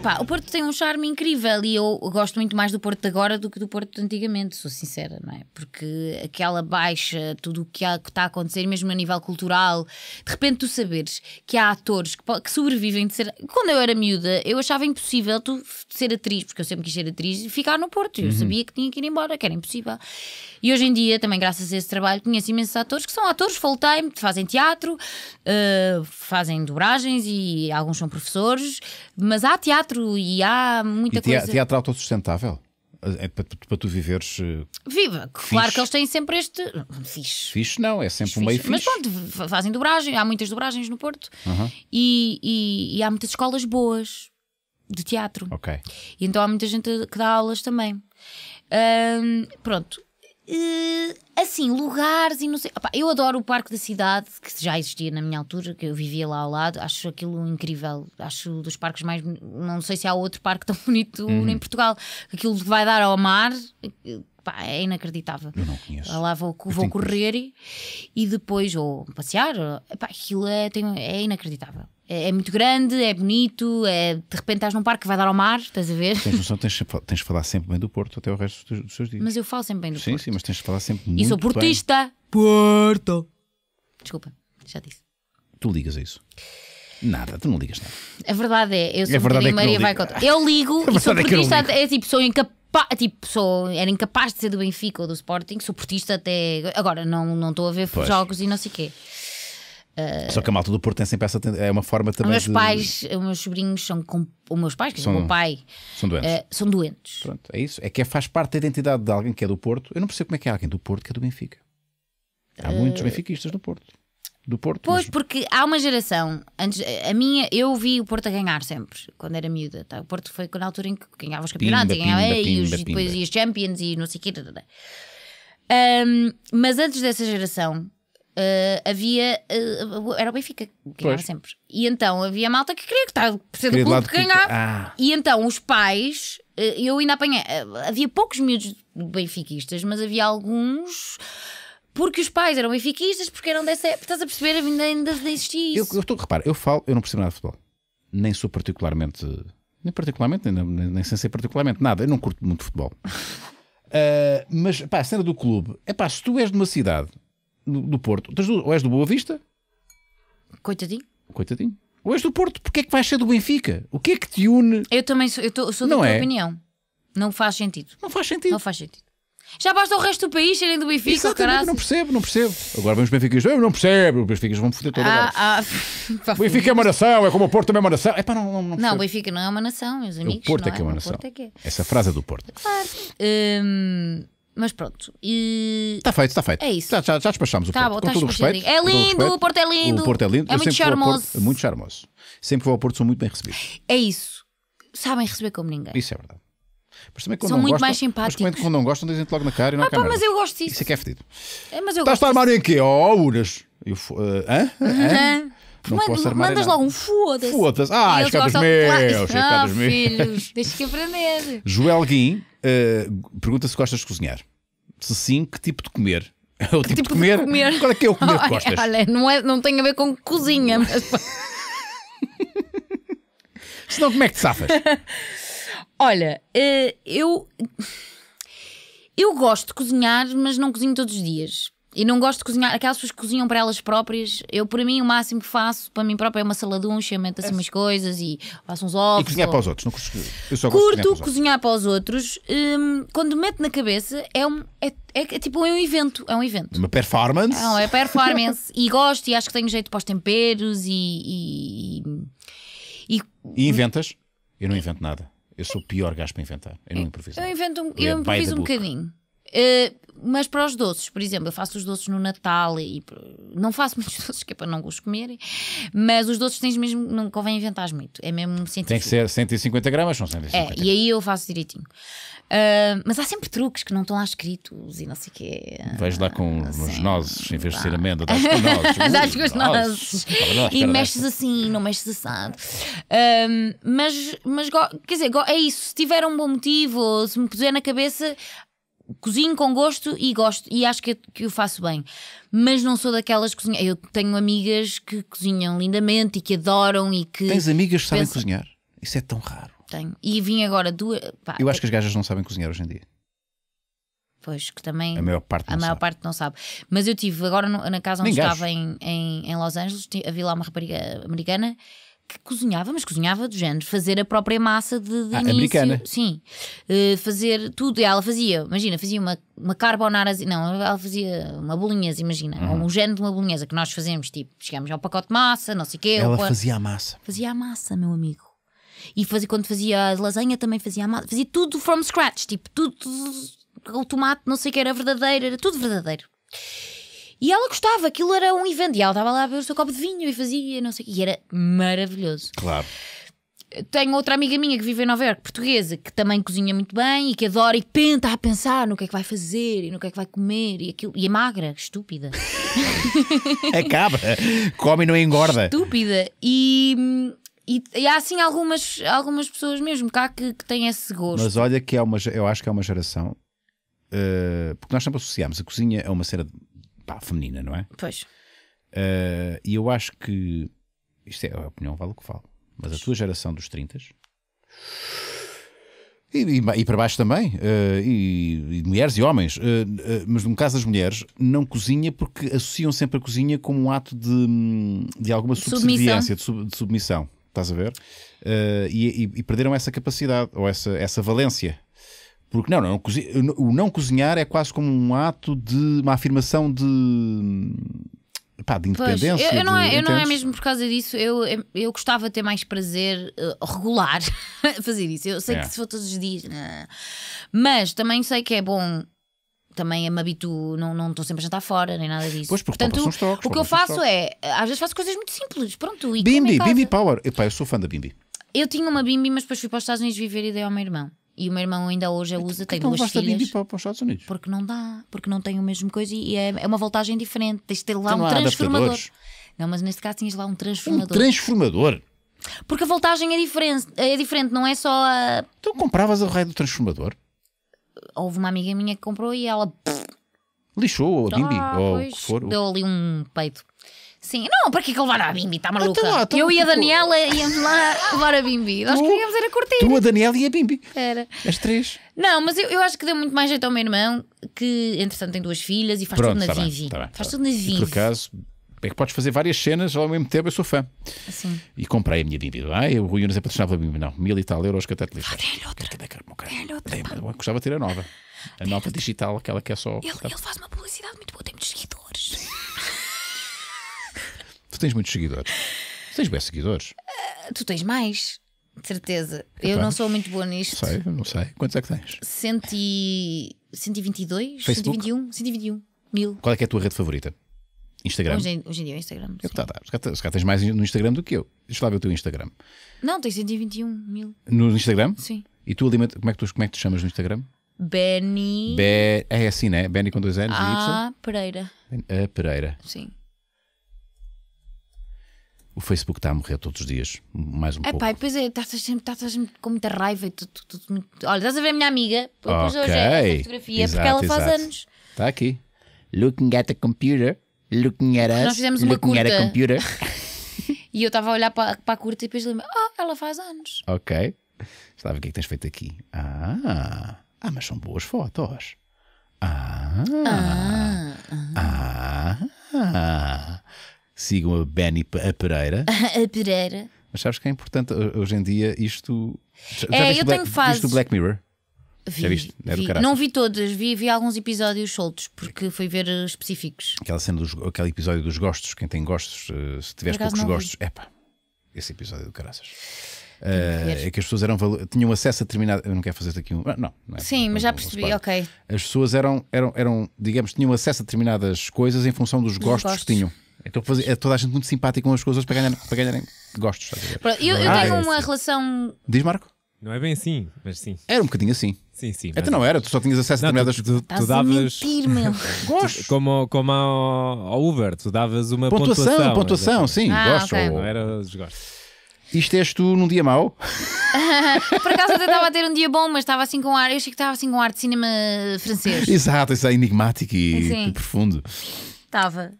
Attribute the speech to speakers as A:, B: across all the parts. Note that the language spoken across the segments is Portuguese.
A: pá, o Porto tem um charme incrível e eu gosto muito mais do Porto de agora do que do Porto de antigamente, sou sincera, não é? Porque aquela baixa, tudo o que está a acontecer, mesmo a nível cultural, de repente tu saberes que há atores que, que sobrevivem de ser. Quando eu era miúda, eu achava impossível tu ser atriz, porque eu sempre quis ser atriz, e ficar no Porto. Eu uhum. sabia que tinha que ir embora, que era impossível. E hoje em dia, também graças a esse trabalho, conheço imensos atores que são atores full-time, fazem teatro, uh, fazem dobragens e alguns são professores, mas há teatro e há muita e coisa. Teatro
B: autossustentável? É, é para, tu, para tu viveres. Eh,
A: Viva! Fixe. Claro que eles têm sempre este.
B: Fixe. Fixe não, é sempre fixe. um meio fixe. Mas
A: pronto, fazem dobragem, há muitas dobragens no Porto uhum. e, e, e há muitas escolas boas de teatro. Ok. E então há muita gente que dá aulas também. pronto. Eh, assim, lugares e não sei. Opa, eu adoro o Parque da Cidade, que já existia na minha altura, que eu vivia lá ao lado. Acho aquilo incrível. Acho dos parques mais. Não sei se há outro parque tão bonito hum. em Portugal. Aquilo que vai dar ao mar. Pá, é inacreditável. Eu não conheço. Lá vou, vou correr e, e depois, ou passear. Pá, aquilo é, tem, é inacreditável. É, é, muito grande, é bonito, é, de repente estás num parque que vai dar ao mar, estás a ver? Tens
B: noção, tens, tens de falar sempre bem do Porto até o resto dos, dos seus dias. Mas eu falo sempre bem do sim, Porto. Sim, sim, mas tens de falar sempre muito E sou portista!
A: Bem. Porto! Desculpa, já disse.
B: Tu ligas a isso? Nada, tu não ligas nada.
A: A verdade é, eu sou a verdade é Maria vai contra. Eu ligo e sou é portista, é, é tipo, sou incapaz. Tipo, sou, era incapaz de ser do Benfica ou do Sporting, sou portista até. Agora, não estou a ver pois. jogos e não sei o quê. Uh, Só que a
B: malta do Porto tem sempre essa é uma forma também. Os meus de... pais,
A: os meus sobrinhos são com os meus pais, que são, o meu pai são doentes. Uh, são doentes. Pronto,
B: é isso. É que é, faz parte da identidade de alguém que é do Porto. Eu não percebo como é que é alguém do Porto que é do Benfica. Há uh... muitos benfiquistas do Porto. Do Porto.
A: Pois, porque há uma geração, antes, a minha, eu vi o Porto a ganhar sempre, quando era miúda. Tá? O Porto foi na altura em que ganhava os campeonatos, pimba, ganhava, eh, pimba, e, os, pimba, depois ia os Champions e não sei o quê. Um, tá, tá, tá. mas antes dessa geração, Uh, havia. Uh, era o Benfica que ganhava sempre. E então havia malta que queria que estava ser do clube que ganhava. Ah. E então os pais. Uh, eu ainda apanhei. havia poucos miúdos benfiquistas, mas havia alguns. Porque os pais eram benfiquistas, porque eram dessa época. Estás a perceber? Ainda, ainda existia isso. Eu, eu estou, repara,
B: eu falo, eu não percebo nada de futebol. Nem sou particularmente. Nem particularmente, nem, nem, nem sem ser particularmente nada. Eu não curto muito futebol. mas, pá, a cena do clube. É pá, se tu és de uma cidade do, do Porto. ou és do Boa Vista? Coitadinho. Coitadinho.
A: Ou és do Porto? Porquê é que vais ser do Benfica? O que é que te une? Eu também sou, eu, tô, sou da não tua é? opinião. Não faz sentido. Não faz sentido. Não faz sentido. Já basta o resto do país serem do Benfica, Exatamente, caralho. Não
B: percebo, não percebo. Agora vamos e Eu não percebo. Os vão foder toda ah, a
A: ah, ah
B: Benfica é uma nação, é como o Porto também é uma nação. É pá, não, não, não, não,
A: Benfica não é uma nação, meus amigos. É é é? O Porto é que é uma nação. É.
B: Essa frase é do Porto. Claro.
A: Hum... Mas pronto. E... Está
B: feito, está feito. É isso. Já, já, já despachámos o tá Porto. Bom, com todo tá o respeito. É lindo, o Porto é lindo. O Porto é lindo. É muito charmoso. Porto, muito charmoso. Sempre que vou ao Porto sou muito bem recebido.
A: É isso. Sabem receber como ninguém. Isso é verdade. Mas também quando São não muito gostam, mais simpáticos. Mas quando
B: não gostam, dizem-te logo na cara e não ah, pá, mas eu gosto disso. Isso é que é fedido.
A: É, mas eu Estás a armar em
B: quê? Oh, Uras. Eu, uh, hã? Hã?
A: Não posso mandas logo um foda-se. Foda-se. Ah, escada dos meus. Ah, filhos, deixa que aprender.
B: Joel Guim uh, pergunta se gostas de cozinhar. Se sim, que tipo de comer? É o tipo, tipo de, comer? de, comer? Qual é que é o comer olha, gostas? Olha,
A: não, é, não tem a ver com cozinha, mas.
B: Senão, como é que te safas?
A: olha, eh, eu. Eu gosto de cozinhar, mas não cozinho todos os dias. E não gosto de cozinhar. Aquelas pessoas que cozinham para elas próprias, eu, para mim, o máximo que faço para mim própria é uma saladuncha, meto assim é. umas coisas e faço uns ovos. E cozinhar ou... para os
B: outros, não eu só Curto cozinhar para,
A: cozinhar para os outros. Hum, quando meto na cabeça, é, um, é, é, é, tipo é um evento. É um evento.
B: Uma performance. Não,
A: é performance. e gosto e acho que tenho jeito para os temperos e. E, e,
B: e inventas? Eu não invento nada. Eu sou o pior gajo para inventar. Eu não improviso. Eu invento um, eu, improviso um bocadinho.
A: Eh, mas para os doces, por exemplo, eu faço os doces no Natal e não faço muitos doces que é para não os comerem, mas os doces tens mesmo, não convém inventar muito, é mesmo científico. Tem que
B: ser 150 gramas, são 150
A: É, e aí eu faço direitinho. Uh, mas há sempre truques que não estão lá escritos e não sei o quê.
B: Vais lá com assim, ah, os nozes, em vez de ser amêndoa, dás com nozes. dás com os nozes. E mexes
A: assim, não mexes assado. Uh, mas, mas, quer dizer, é isso. Se tiver um bom motivo, se me puser na cabeça, cozinho com gosto e gosto e acho que, que o faço bem. Mas não sou daquelas cozinhas. Eu tenho amigas que cozinham lindamente e que adoram e que. Tens amigas que sabem pensam...
B: cozinhar? Isso é tão raro.
A: Tenho. E vim agora duas. Pá, eu acho é
B: que as gajas não sabem cozinhar hoje em dia.
A: Pois, que também. A maior parte não, a maior sabe. Parte não sabe. Mas eu tive agora na casa onde Nem estava em, em, em Los Angeles, a vi lá uma rapariga americana que cozinhava, mas cozinhava do género, fazer a própria massa de, de ah, início. Americana. Sim, uh, fazer tudo. Ela fazia, imagina, fazia uma, uma carbonara, não, ela fazia uma bolinhas, imagina, uhum. um género de uma bolinhesa que nós fazemos, tipo, chegamos ao pacote de massa, não sei o quê. Ela fazia a massa. Fazia a massa, meu amigo. E fazia, quando fazia lasanha também fazia a massa, fazia tudo from scratch, tipo, tudo, tudo o tomate, não sei o que, era verdadeiro, era tudo verdadeiro. E ela gostava, aquilo era um evento. E ela estava lá a beber o seu copo de vinho e fazia não sei o que E era maravilhoso. Claro. Tenho outra amiga minha que vive em Nova Iorque, portuguesa, que também cozinha muito bem e que adora e penta a pensar no que é que vai fazer e no que é que vai comer e aquilo. E é magra, estúpida.
B: acaba é come e não engorda.
A: Estúpida. E, e, e, há assim algumas, algumas pessoas mesmo cá que, que têm esse gosto. Mas
B: olha que é uma, eu acho que é uma geração. Uh, porque nós sempre associamos a cozinha a é uma cena pá, feminina, não é? Pois. Uh, e eu acho que. Isto é a opinião, vale o que falo Mas pois. a tua geração dos 30 e, e, e, para baixo também, uh, e, e, mulheres e homens, uh, uh, mas no caso das mulheres, não cozinha porque associam sempre a cozinha como um ato de, hum, de alguma subserviência, de, sub, de, submissão. Estás a ver? e, perderam essa capacidade ou essa, essa valência porque não, não, o não cozinhar é quase como um ato de uma afirmação de pá, de independência. Pois, eu, eu, não, de, é, eu não, é, mesmo
A: por causa disso. Eu, eu, gostava de ter mais prazer uh, regular fazer isso. Eu sei é. que se for todos os dias, né? mas também sei que é bom. Também me habituo, não, não estou sempre a jantar fora, nem nada disso. Pois, porque Portanto, toques, o que eu faço é, às vezes faço coisas muito simples, pronto. E Bimbi, Bimbi
B: Power. Epá, eu sou fã da Bimbi.
A: Eu tinha uma Bimbi, mas depois fui para os Estados Unidos viver e dei ao meu irmão. E o meu irmão ainda hoje a então, usa, tem duas filhas. Então para os Estados Unidos? Porque não dá, porque não tem o mesmo coisa e é, é uma voltagem diferente. Tens de ter lá então, um transformador. Não, mas neste caso tinhas lá um transformador. Um
B: transformador?
A: Porque a voltagem é diferente, é diferente não é só a... Então
B: compravas o raio do transformador?
A: Houve uma amiga minha que comprou e ela...
B: Lixou, ou ah, ou o que for. Deu
A: ali um peito. Sim, não, para que é que levar a Bimbi? Está ah, maluca? Então, lá, então, eu e a Daniela íamos lá levar a Bimbi. Nós tu, queríamos era curtir. Tu, a Daniela e a Bimbi. Era. As três. Não, mas eu, eu acho que deu muito mais jeito ao meu irmão, que entretanto tem duas filhas e faz Pronto, tudo na tá Vivi. Tá bem, tá faz tá tudo bem. na Vivi. E por
B: acaso, é que podes fazer várias cenas ao mesmo tempo, eu sou fã. Sim. E comprei a minha Bimbi. Ah, eu, o Yunus é patrocinado pela Bimbi, não. Mil e tal euros que até te lixo. Ah, dei outra. É dei outra. gostava de ter a nova. A nova digital, aquela que é só. Ele, faz uma
A: publicidade muito boa, tem
B: muitos seguidores tens muitos seguidores. Tu tens bem seguidores.
A: Uh, tu tens mais, de certeza. Eu não sou muito boa nisto.
B: Sei, não sei. Quantos é que tens?
A: Cento e... 122? Facebook? 121? 121 mil.
B: Qual é, que é a tua rede favorita? Instagram? Hoje, em,
A: hoje em dia é Instagram. É,
B: tá, tá. Se calhar tens mais no Instagram do que eu. Deixa lá ver o teu Instagram.
A: Não, tem 121 mil.
B: No Instagram? Sim. E tu alimenta. Como é que tu, como é que te chamas no Instagram?
A: Benny.
B: Be... É assim, né? Benny com dois anos. Ah, Pereira. A ah, Pereira. Sim. O Facebook está a morrer todos os dias, mais um é, pouco. Pai,
A: pois é, estás sempre, estás com muita raiva. E tudo olha, estás a ver a minha amiga? Pois okay. hoje é fotografia, exato, porque ela exato. faz anos.
B: Está aqui. Looking at the computer, looking at us, Nós fizemos uma looking curta. at a computer.
A: e eu estava a olhar para, para a curta e depois lembro oh, ela faz anos.
B: Ok. Estava o que é que tens feito aqui? Ah, ah mas são boas fotos. Ah,
A: ah,
B: ah. ah. ah sigam a Benny a Pereira.
A: a Pereira.
B: Mas sabes que é importante eh, hoje em dia isto. Já, é, já viste eu Black, fases. Isto o Black Mirror?
A: Vi, já viste? É vi. Não vi todas, vi, vi alguns episódios soltos, porque fui ver eh, específicos.
B: Aquela cena dos, aquele episódio dos gostos, quem tem gostos, eh, se tiveres poucos gostos, vi. epá, esse episódio é do caraças. Uh, é que as pessoas eram tinham acesso a determinado. Eu não quero fazer daqui um. Ah, não, não é, Sim, não, mas é já percebi, ok. As pessoas eram, eram, eram, digamos, tinham acesso a determinadas coisas em função dos, dos gostos, gostos que tinham. Estou fazer, é toda a gente muito simpática com as coisas para ganharem, para ganharem gostos. eu, eu Ah, tenho é uma assim.
A: relação.
B: Diz, Marco? Não é bem assim, mas sim. Era um bocadinho assim. Sim, sim. Então mas- Até não era, tu só tinhas acesso a determinadas. tu, tu, tu davas. mentir, meu. Como, como ao, ao Uber, tu davas uma Pontuação, pontuação, é pontuação, assim. sim, Ah, ou- Não era desgosto. Isto és tu num dia mau?
A: Por acaso até estava a ter um dia bom, mas estava assim com ar. Eu achei que estava assim com ar de cinema francês. Exato,
B: isso é enigmático e, e profundo.
A: Estava.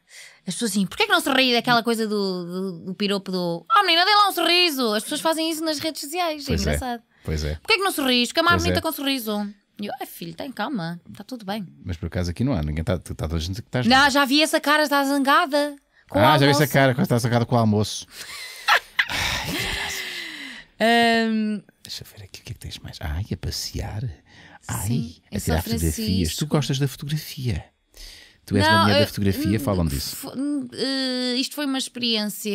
A: As pessoas assim, porquê é que não se ri daquela coisa do, do, do piropo do Oh menina, dê lá um sorriso! As pessoas fazem isso nas redes sociais, é pois é engraçado. É. Pois é. Porquê é que não sorris? Porque é mais bonita é. com sorriso. E eu, ah, filho, tem calma, está tudo bem.
B: Mas por acaso aqui não há, ninguém está. Tá toda Tá, que estás. não,
A: já vi essa cara, está zangada. Com ah, já vi essa cara, está
B: zangada com o almoço.
A: Ai, um...
B: Deixa eu ver aqui o que é que tens mais. Ai, a passear. Ai, Sim, a tirar fotografias. Tu gostas da fotografia? Tu és não, a mulher da fotografia, uh, disso.
A: Uh, isto foi uma experiência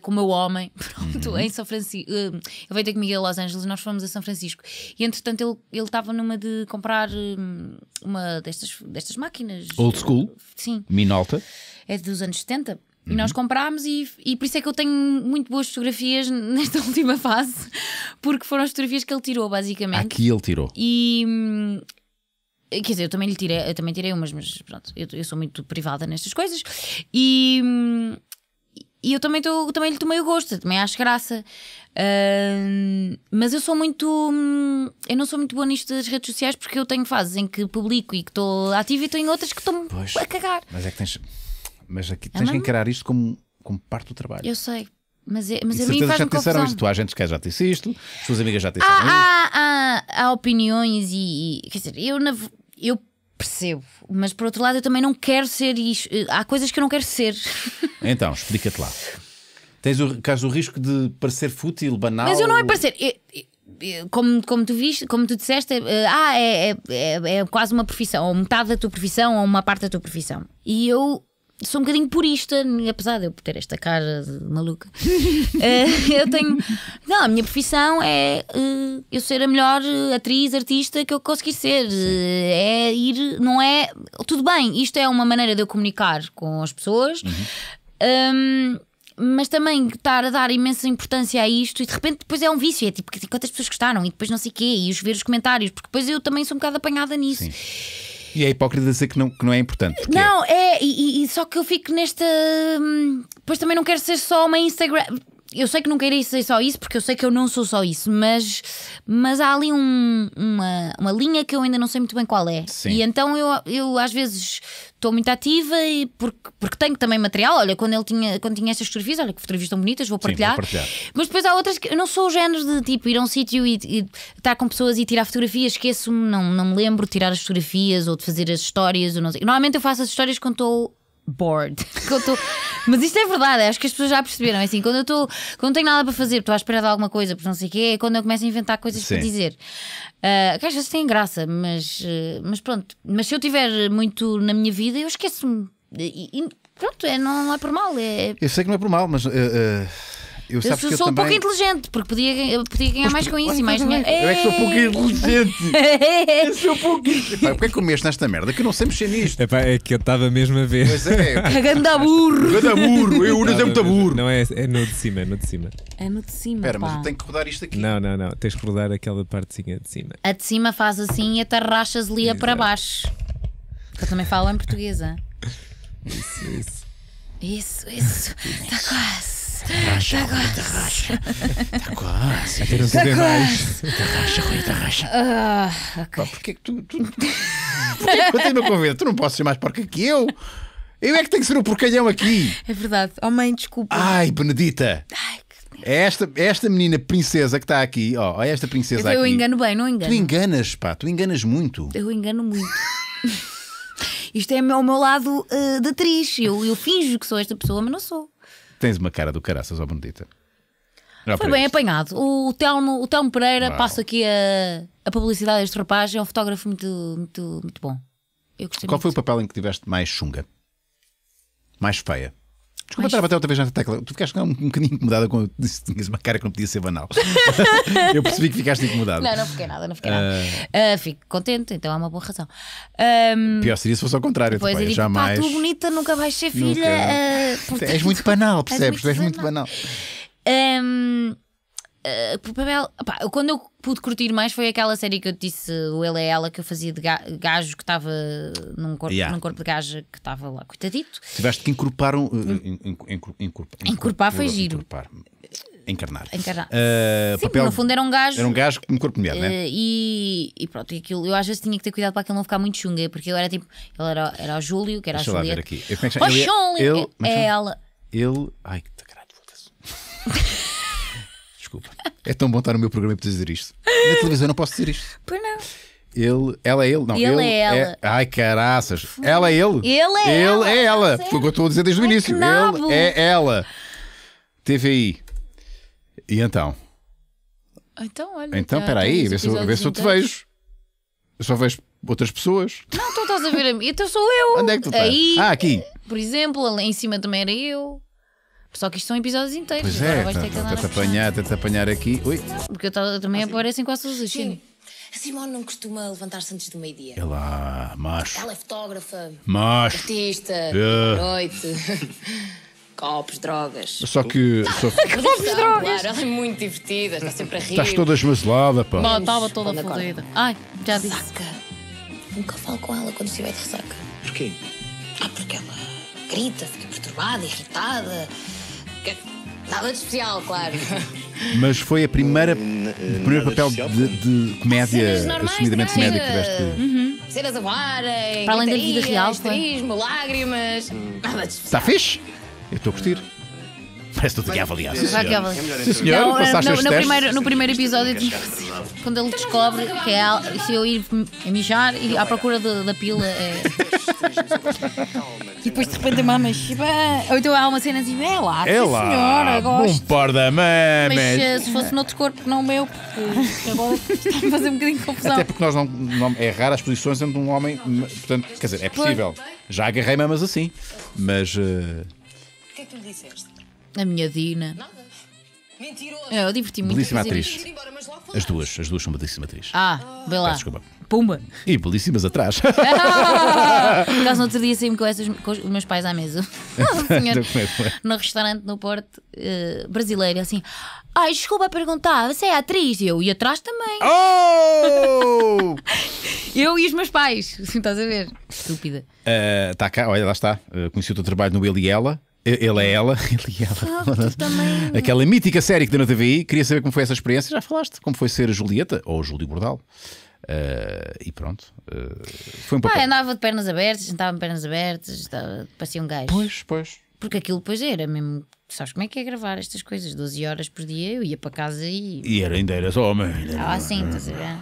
A: com o meu homem, pronto, uhum. em São Francisco. Uh, eu veio ter comigo a Los Angeles, nós fomos a São Francisco. E entretanto ele ele estava numa de comprar eh, uma destas, destas máquinas. Old school? Sim. Minolta? É dos anos 70. E uhum. nós comprámos, e, e por isso é que eu tenho muito boas fotografias nesta última fase, porque foram as fotografias que ele tirou, basicamente. Aqui ele tirou. E, Quer dizer, eu também lhe tirei, também tirei umas, mas pronto, eu, eu sou muito privada nestas coisas. E, e eu também, tô, também lhe tomei o gosto, também acho graça. Uh, mas eu sou muito. Eu não sou muito boa nisto das redes sociais porque eu tenho fases em que publico e que estou ativa e tenho outras que estou a cagar.
B: Mas é que tens. Mas aqui é tens é que encarar isto como, como parte do trabalho. Eu
A: sei. Mas, é, mas a mim faz já te disseram isto.
B: Há gente que já disse isto, as suas amigas já ah, disseram há, isto. Há,
A: ah, há, ah, há opiniões e, e, Quer dizer, eu, na, eu percebo, mas por outro lado eu também não quero ser isto. Há coisas que eu não quero ser.
B: Então, explica-te lá. Tens o, caso o risco de parecer fútil, banal. Mas eu não é parecer.
A: Eu, eu, como, como tu viste, como tu disseste, eh, é, ah, é, é, é, quase uma profissão, ou metade da tua profissão, ou uma parte da tua profissão. E eu sou um bocadinho purista, apesar de eu ter esta cara de maluca. uh, eu tenho. Não, a minha profissão é uh, eu ser a melhor eh, atriz, artista que eu conseguir ser. Uh, é ir. Não é. Tudo bem, isto é uma maneira de eu comunicar com as pessoas. Uhum. Um, ehm, mas também estar a dar imensa importância a isto e de repente depois é um vício, é tipo quantas pessoas gostaram e depois não sei o quê, e os ver os comentários, porque depois eu também sou um bocado apanhada nisso. Sim.
B: E é hipócrita dizer que não, que não é importante.
A: Porque... Não, é, e, e, só que eu fico nesta. Hum, pois também não quero ser só uma Instagram eu sei que não irei ser só isso, porque eu sei que eu não sou só isso, mas, mas há ali um, uma, uma linha que eu ainda não sei muito bem qual é. Sim. E então eu, eu às vezes estou muito ativa e porque, porque tenho também material. Olha, quando ele tinha, quando tinha estas fotografias, olha que fotografias tão bonitas, vou partilhar. Sim, vou partilhar. Mas depois há outras que eu não sou o género de tipo ir a um sítio e, e, estar com pessoas e tirar fotografias, esqueço-me, não, não me lembro de tirar as fotografias ou de fazer as histórias. Ou não sei. Normalmente eu faço as histórias quando estou bored. Tô... Mas isto é verdade, acho que as pessoas já perceberam. É assim, quando eu estou, quando tenho nada para fazer, estou à espera de alguma coisa, por não sei o quê, é quando eu começo a inventar coisas Sim. para dizer. Uh, que às vezes graça, mas, uh, mas pronto. Mas se eu tiver muito na minha vida, eu esqueço-me. E, e, pronto, é, não, não, é por mal. É...
B: Eu sei que não é por mal, mas. Uh, eu, eu sou, eu sou um pouco
A: inteligente, porque podia, podia ganhar mais com isso e mais dinheiro. Eu é que sou pouco
B: inteligente. eu sou pouco inteligente. Porquê é que eu nesta merda? Que eu não sei mexer nisto. pá, é que eu estava mesmo a ver. Pois é. A
A: ganda burro. Ganda burro. Eu não é muito
B: burro. Não é, é no de cima, é no de cima.
A: É no de cima. Espera, mas eu tenho
B: que rodar isto aqui. Não, não, não. Tens que rodar aquela partezinha de cima.
A: A de cima faz assim e até rachas lia para baixo. Que eu também falo em portuguesa.
B: Isso, isso.
A: Isso, isso. Está quase. Tá quase. Racha, tá Rui, racha. Tá quase. Até não tá quase, Racha, quase, racha. Ah, ok. porquê que tu. tu... porquê que eu tenho convento?
B: Tu não posso ser mais porca que eu. Eu é que tenho que ser o porcalhão aqui. É verdade. Oh, mãe, desculpa. Ai, Benedita. Ai, é esta, é esta menina princesa que está aqui, ó, oh, esta princesa eu, aqui. Eu engano bem, não engano. Tu enganas, pá, tu enganas muito.
A: Eu engano muito. Isto é o meu lado uh, de atriz. Eu, eu finjo que sou esta pessoa, mas não sou.
B: Tens uma cara do caraças, ó Benedita. Não Foi bem
A: apanhado. O Telmo, o Telmo Pereira, Uau. passo aqui a, a publicidade deste rapaz, é um fotógrafo muito, muito, muito bom. Eu Qual muito. foi o
B: papel em que tiveste mais chunga? Mais feia?
A: Desculpa estava até outra
B: vez na tecla. Tu ficaste um bocadinho incomodada quando disse que tinhas uma cara que não podia ser banal. eu percebi que ficaste incomodada. Não, não fiquei
A: nada, não fiquei uh... nada. Uh, fico contente, então há uma boa razão. Um... Pior seria
B: se fosse ao contrário. Pois, tipo, eu jamais... pá, tu
A: bonita nunca vais ser filha. Nunca... Uh, portanto... És muito banal, percebes? És muito, és muito banal. banal. Um... Uh, papel, quando eu pude curtir mais foi aquela série que eu te disse, o Ele é Ela, que eu fazia de ga gajo que estava num corpo, yeah. num corpo de gajo que estava lá, coitadito.
B: Tiveste que encorpar um. Eh, encorpar foi giro. Encorpar. Encarnar. Encarnar. Uh, Sim, papel, no fundo
A: era um gajo. Era um
B: gajo com um corpo de mulher, uh, né?
A: E, e pronto, e aquilo, eu às vezes tinha que ter cuidado para aquilo não ficar muito chunga, porque eu era tipo. Ele era, era o Júlio, que era Deixa a Julieta. Deixa eu lá ver aqui. Eu, como é ele, ele, ele, é, é, é ela.
B: Ele. Ai, que caralho, foda-se. Desculpa. É tão bom estar no meu programa para dizer isto. Na televisão não posso dizer isto. Pois não. Ele, ela é ele, não. Ele, ele é, é ela. Ai, caraças. Ela é ele. Ele é ele ela. é ela. Foi o que eu estou a dizer desde o início. Ele é ela. TVI. E então?
A: Então, olha. Então, espera aí, vê se, eu te vejo.
B: Eu só vejo outras pessoas.
A: Não, tu estás a ver a mim. Então sou eu. Onde é que tu estás? Aí, ah, aqui. Por exemplo, ali em cima também era eu. Só que isto são episódios inteiros. Pois então é, tenta
B: apanhar, tenta apanhar aqui. Ui.
A: porque eu também assim, aparecem quase todos os Sim. A Simone não costuma levantar-se antes do meio-dia. É macho. Ela é fotógrafa. Macho. Artista. Yeah. É. Noite. Copos, drogas. Só que. Só... Copos, drogas. Claro, ela é muito divertida, está sempre a rir. Estás toda esmazelada, pá. Não, estava toda fodida. Ai, já disse. Saca. Nunca falo com ela quando estiver de ressaca.
B: Porquê? Ah,
A: porque ela grita, fica perturbada, irritada Nada de especial, claro.
B: Mas foi a primeira, hum, hum, o primeiro papel de, de, comédia, assumidamente né? comédia que tiveste. Uhum.
A: uhum. Cenas a voarem, eh, Para além da vida real, turismo, lágrimas. Hum. Nada de especial.
B: Está fixe? Eu estou a curtir parece tudo que é avaliado. Já que é avaliado. Sim, então. senhor, não, passaste no, no, primeiro, no
A: primeiro episódio, quando ele descobre que é se eu ir a mijar e à procura da, da pila. É... e depois de repente a mama Ou então há uma cena assim, é lá, é lá senhora, gosto. Um
B: par da mama. Mas eh, se fosse
A: noutro corpo, não o meu, porque agora está a fazer um bocadinho de confusão. Até
B: porque nós não, não. É raro as posições entre um homem. Portanto, quer dizer, é possível. Já agarrei mamas assim, mas. Uh... O
A: que é que tu lhe disseste? A minha Dina. Nada. É, Mentiroso. Eu diverti-me muito. Belíssima atriz.
B: As duas, as duas são belíssima atriz. Ah, vê lá. desculpa. Pumba. E belíssimas atrás. Ah!
A: Por acaso, no outro dia saí-me com, com os meus pais à mesa. no restaurante no Porto, eh, brasileiro, assim. Ai, desculpa a perguntar, você é atriz? eu, e atrás também. Oh! Eu e os meus pais. Estás a ver? Estúpida.
B: Está eh, cá, olha, lá está. Ah, conheci o teu trabalho no Ele e Ela. Ele é ela, ele é ela. também... Aquela mítica série que deu na TVI. Queria saber como foi essa experiência. Já falaste como foi ser a Julieta ou Júlio Bordal. Uh, e pronto. Uh, foi um ah, papel. Ah,
A: andava de pernas abertas, sentava de pernas abertas, estava, parecia um gajo. Pois, pois. Porque aquilo depois era mesmo. Sabes como é que é gravar estas coisas? 12 horas por dia eu ia para casa e.
B: E era, ainda eras homem. Ah, sim, estás a
A: ver?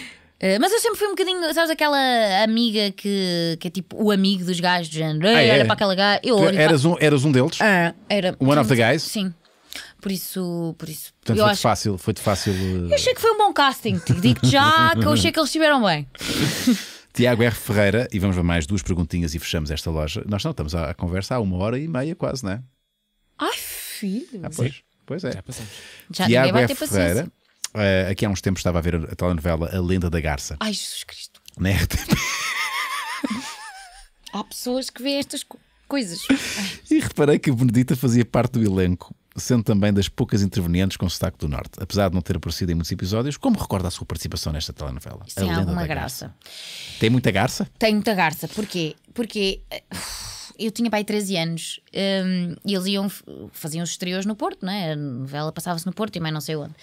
A: Eh, mas eu sempre fui um bocadinho, sabes, aquela amiga que, que é tipo o amigo dos gajos do género. Ah, é. Era para aquela gaja. Eu, olho, eras, um,
B: eras um deles?
A: Ah, era. One of the guys? Sim. Por isso, por isso. Portanto, foi-te acho...
B: fácil, foi fácil. Uh... Eu achei
A: que foi um bom casting. Digo já que eu achei que eles estiveram bem.
B: Tiago R. Ferreira, e vamos a mais duas perguntinhas e fechamos esta loja. Nós não estamos à conversa há uma hora e meia, quase, não é?
A: Ai, filho! Ah, pois,
B: pois é. Já passamos.
A: Já Tiago R. Ferreira. Paciência.
B: Uh, aqui há uns tempos estava a ver a, telenovela A Lenda da Garça. Ai, Jesus Cristo. Na RTP.
A: há pessoas que veem estas co coisas. Ai.
B: E reparei que Benedita fazia parte do elenco, sendo também das poucas intervenientes com o sotaque do Norte. Apesar de não ter aparecido em muitos episódios, como recorda a sua participação nesta telenovela? Sim, a é Lenda alguma da garça. garça. Tem muita garça?
A: Tem muita garça. Porquê? Porque. Uh, eu tinha pai 13 anos um, e eles iam, faziam os exteriores no Porto, não é? A novela passava-se no Porto e mais não sei onde.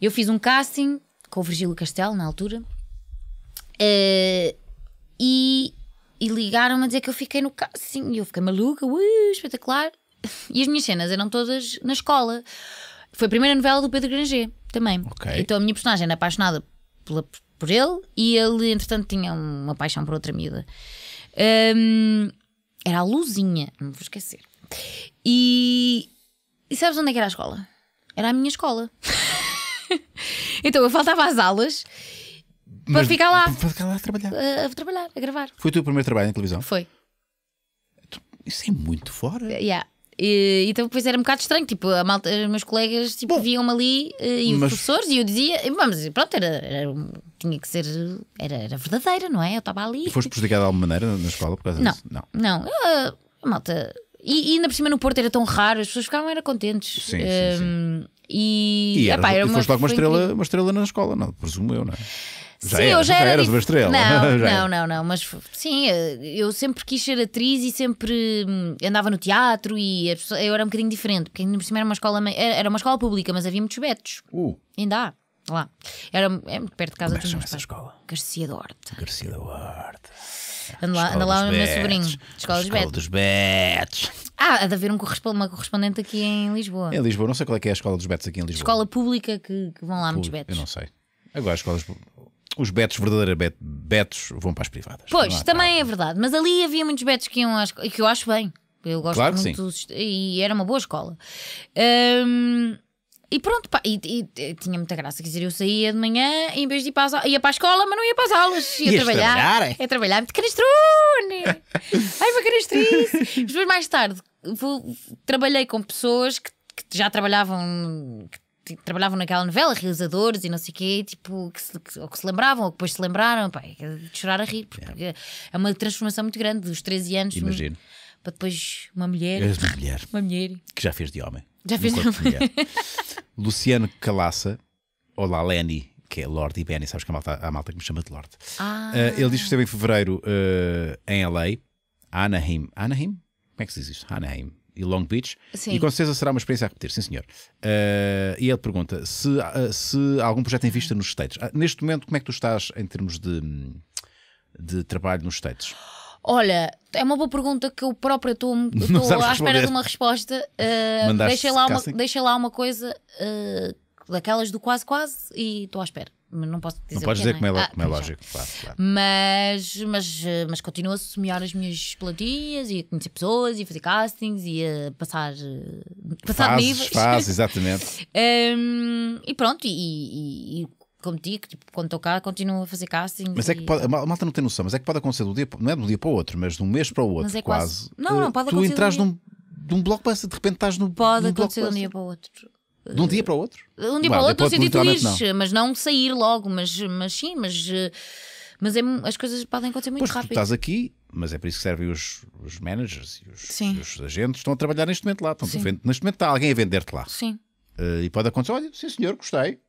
A: Eu fiz um casting com o Virgílio Castelo, na altura, uh, e, e ligaram-me a dizer que eu fiquei no casting. E eu fiquei maluca, ui, espetacular. E as minhas cenas eram todas na escola. Foi a primeira novela do Pedro Granger também. Okay. Então a minha personagem era apaixonada pela, por ele e ele, entretanto, tinha uma paixão por outra miúda. Um, era a Luzinha, não me vou esquecer. E, e sabes onde é que era a escola? Era a minha escola. então eu faltava às aulas
B: Mas, para ficar lá. Para
A: ficar lá a trabalhar. A, a trabalhar, a gravar.
B: Foi o teu primeiro trabalho em televisão? Foi. Então, isso é muito fora.
A: Yeah. E, então depois era um bocado estranho, tipo, a malta, os meus colegas tipo, viam-me ali eh, e os mas... professores, e eu dizia, vamos, pronto, era, era tinha que ser, era, era, verdadeira, não é? Eu estava ali. E foste
B: prejudicada de alguma maneira na escola por causa não,
A: disso? Não, não, eu, eh, a malta. E, e, ainda por cima no Porto era tão raro, as pessoas ficavam era contentes. Sim, sim, ehm, sim. E, e, era, epá, era e foste uma, logo uma estrela, uma estrela na escola,
B: não? Presumo eu, não é? Já sim, eu já, já era. Dif... uma estrela. Não, não, não,
A: não, mas sim, eh, eu sempre quis ser atriz e sempre hum, andava no teatro e eu era um bocadinho diferente, porque ainda por cima era uma escola, era uma escola pública, mas havia muitos betos. Uh. Ainda há. Lá. Era é muito perto de casa Como é dos meus essa escola? Garcia da Horta. Garcia da Horta. lá, anda lá o meu sobrinho. Escola, escola dos Betos. Ah, há de haver um correspondente, uma correspondente aqui em Lisboa. Em Lisboa,
B: não sei qual é que é a escola dos Betos aqui em Lisboa. Escola
A: pública que, que vão lá muitos Betos. Eu não
B: sei. Agora, escolas os betos, verdadeiros betos, vão para as privadas. Pois,
A: também é verdade. Mas ali havia muitos betos que iam às... que eu acho bem. Eu gosto claro muito sim. e era uma boa escola. Um, e pronto, pá, e, e, tinha muita graça. Quer dizer, eu saía de manhã em vez de ir para, as, ia para a escola, mas não ia para as aulas. Ia Ias trabalhar. trabalhar é? Ia é trabalhar de canastrone. Ai, uma canastrice. Depois, mais tarde, vou, trabalhei com pessoas que, que já trabalhavam. Que trabalhavam naquela novela, realizadores e não sei o quê, tipo, que se, que, ou que se lembravam, ou que depois se lembraram, pá, é de chorar a rir, porque é, é uma transformação muito grande dos 13 anos. Imagino. Para depois uma mulher, uma mulher. Uma mulher. Que já fez de homem. Já fez de homem.
B: Luciano Calaça, olá Lenny, que é Lorde e Benny, sabes que há malta, a malta que me chama de Lorde. Ah. Uh, ele diz que esteve em fevereiro uh, em LA, Anaheim. Anaheim? Como é que se diz isto? Anaheim e Long Beach. Sim. E com certeza será uma experiência a repetir, sim senhor. Uh, e ele pergunta se, uh, se há algum projeto em vista nos States. Ah, neste momento, como é que tu estás em termos de, de trabalho nos States?
A: Olha, é uma boa pergunta que eu própria estou à espera de uma resposta. Uh, eh, deixei, lá uma, deixei lá uma coisa uh, daquelas do quase quase e estou à espera não posso dizer. Não podes dizer é? como é, ah, é, é lógico, claro, claro. Mas, mas, mas continuo a semear as minhas plantinhas e a conhecer pessoas e a fazer castings e a passar, eh, passar fazes, níveis. Faz,
B: exatamente.
A: um, e pronto, e, e, e como digo, tipo, quando estou cá, continuo a fazer casting. Mas é que pode, a
B: malta não tem noção, mas é que pode acontecer do dia, não é do dia para o outro, mas de um mês para o outro, é quase. quase. Não, não, pode tu acontecer. Tu entras num, num blockbuster, de repente estás no. Pode num acontecer de um dia para o outro. De um dia para o outro?
A: De um dia para o outro, no sentido de mas não sair logo, mas, mas sim, mas, eh, mas é, as coisas podem acontecer muito pois, rápido. Tu estás
B: aqui, mas é para isso que servem os, os managers e os, os agentes estão a trabalhar neste momento lá. Estão vend... Neste momento está alguém a vender-te lá. Sim. Uh, e pode acontecer: olha, sim senhor, gostei.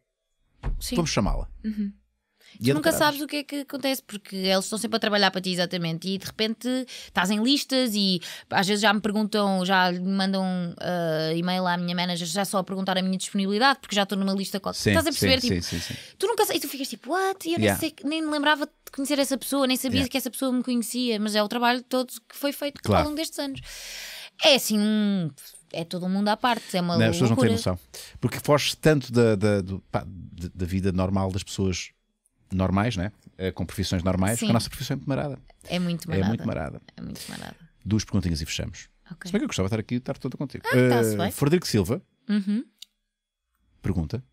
B: Sim. Vamos chamá-la. Uhum. Tu nunca sabes
A: o que é que acontece, porque eles estão sempre a trabalhar para ti, exatamente. E de repente estás em listas e às vezes já me perguntam, já me mandam uh, e-mail à minha manager, já só a perguntar a minha disponibilidade, porque já estou numa lista qualquer. Sim, estás a perceber? Sim, tipo, sim, sim, Tu nunca sabes. E tu ficas tipo, what? E eu yeah. nem, sei, nem me lembrava de conhecer essa pessoa, nem sabia yeah. que essa pessoa me conhecia, mas é o trabalho todo que foi feito claro. ao longo destes anos. É assim, um é todo um mundo à parte. É uma não, As pessoas não têm noção.
B: Porque foge tanto da, da, do, pá, da, vida normal das pessoas normais, né? Eh, com profissões normais, porque a nossa profissão é muito marada. É muito marada. É muito marada. É muito marada. Duas perguntinhas e fechamos. Okay. Se bem que eu gostava de estar aqui e estar toda contigo. Ah, uh, tá Frederico Silva uhum. pergunta: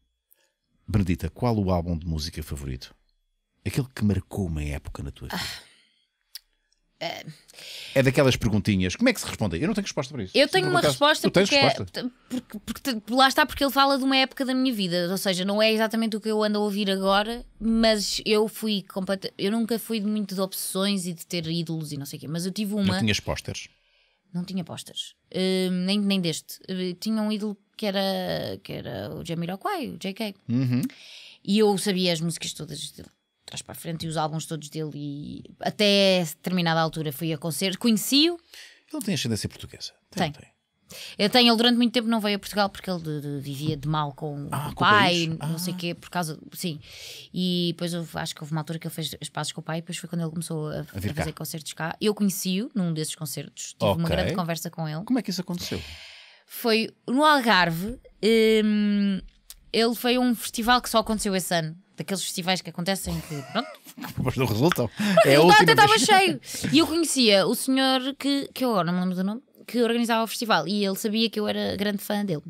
B: Benedita, qual o álbum de música favorito? Aquele que marcou uma época na tua vida? Ah. É daquelas perguntinhas. Como é que se responde? Eu não tenho resposta para isso. Eu tenho uma resposta porque, é resposta,
A: porque, porque, lá está, porque ele fala de uma época da minha vida. Ou seja, não é exatamente o que eu ando a ouvir agora, mas eu fui completamente. Eu nunca fui de muito de opções e de ter ídolos e não sei o quê, mas eu tive uma. Não tinhas pósteres? Não tinha pósteres. Uh, hum, nem, nem deste. Uh, tinha um ídolo que era, que era o Jamiroquai, o JK. Uhum. E eu sabia as músicas todas dele trás para a frente e os álbuns todos dele e até determinada altura fui a concerto conheci-o. Ele tem ascendência portuguesa. Tem. tem. Eu tenho, ele durante muito tempo não veio a Portugal porque ele de, de, vivia de mal com ah, o pai, com o não sei o ah. quê, por causa. Sim. E depois eu acho que houve uma altura que ele fez as pazes com o pai, e depois foi quando ele começou a, a, a fazer cá. concertos cá. Eu conheci-o num desses concertos, tive okay. uma grande conversa com ele. Como é que isso aconteceu? Foi no Algarve, hum, ele foi a um festival que só aconteceu esse ano daqueles festivais que acontecem que pronto.
B: Mas não resultam. É o resultado estava cheio.
A: E eu conhecia o senhor que, que eu agora não me lembro do nome, que organizava o festival e ele sabia que eu era grande fã dele.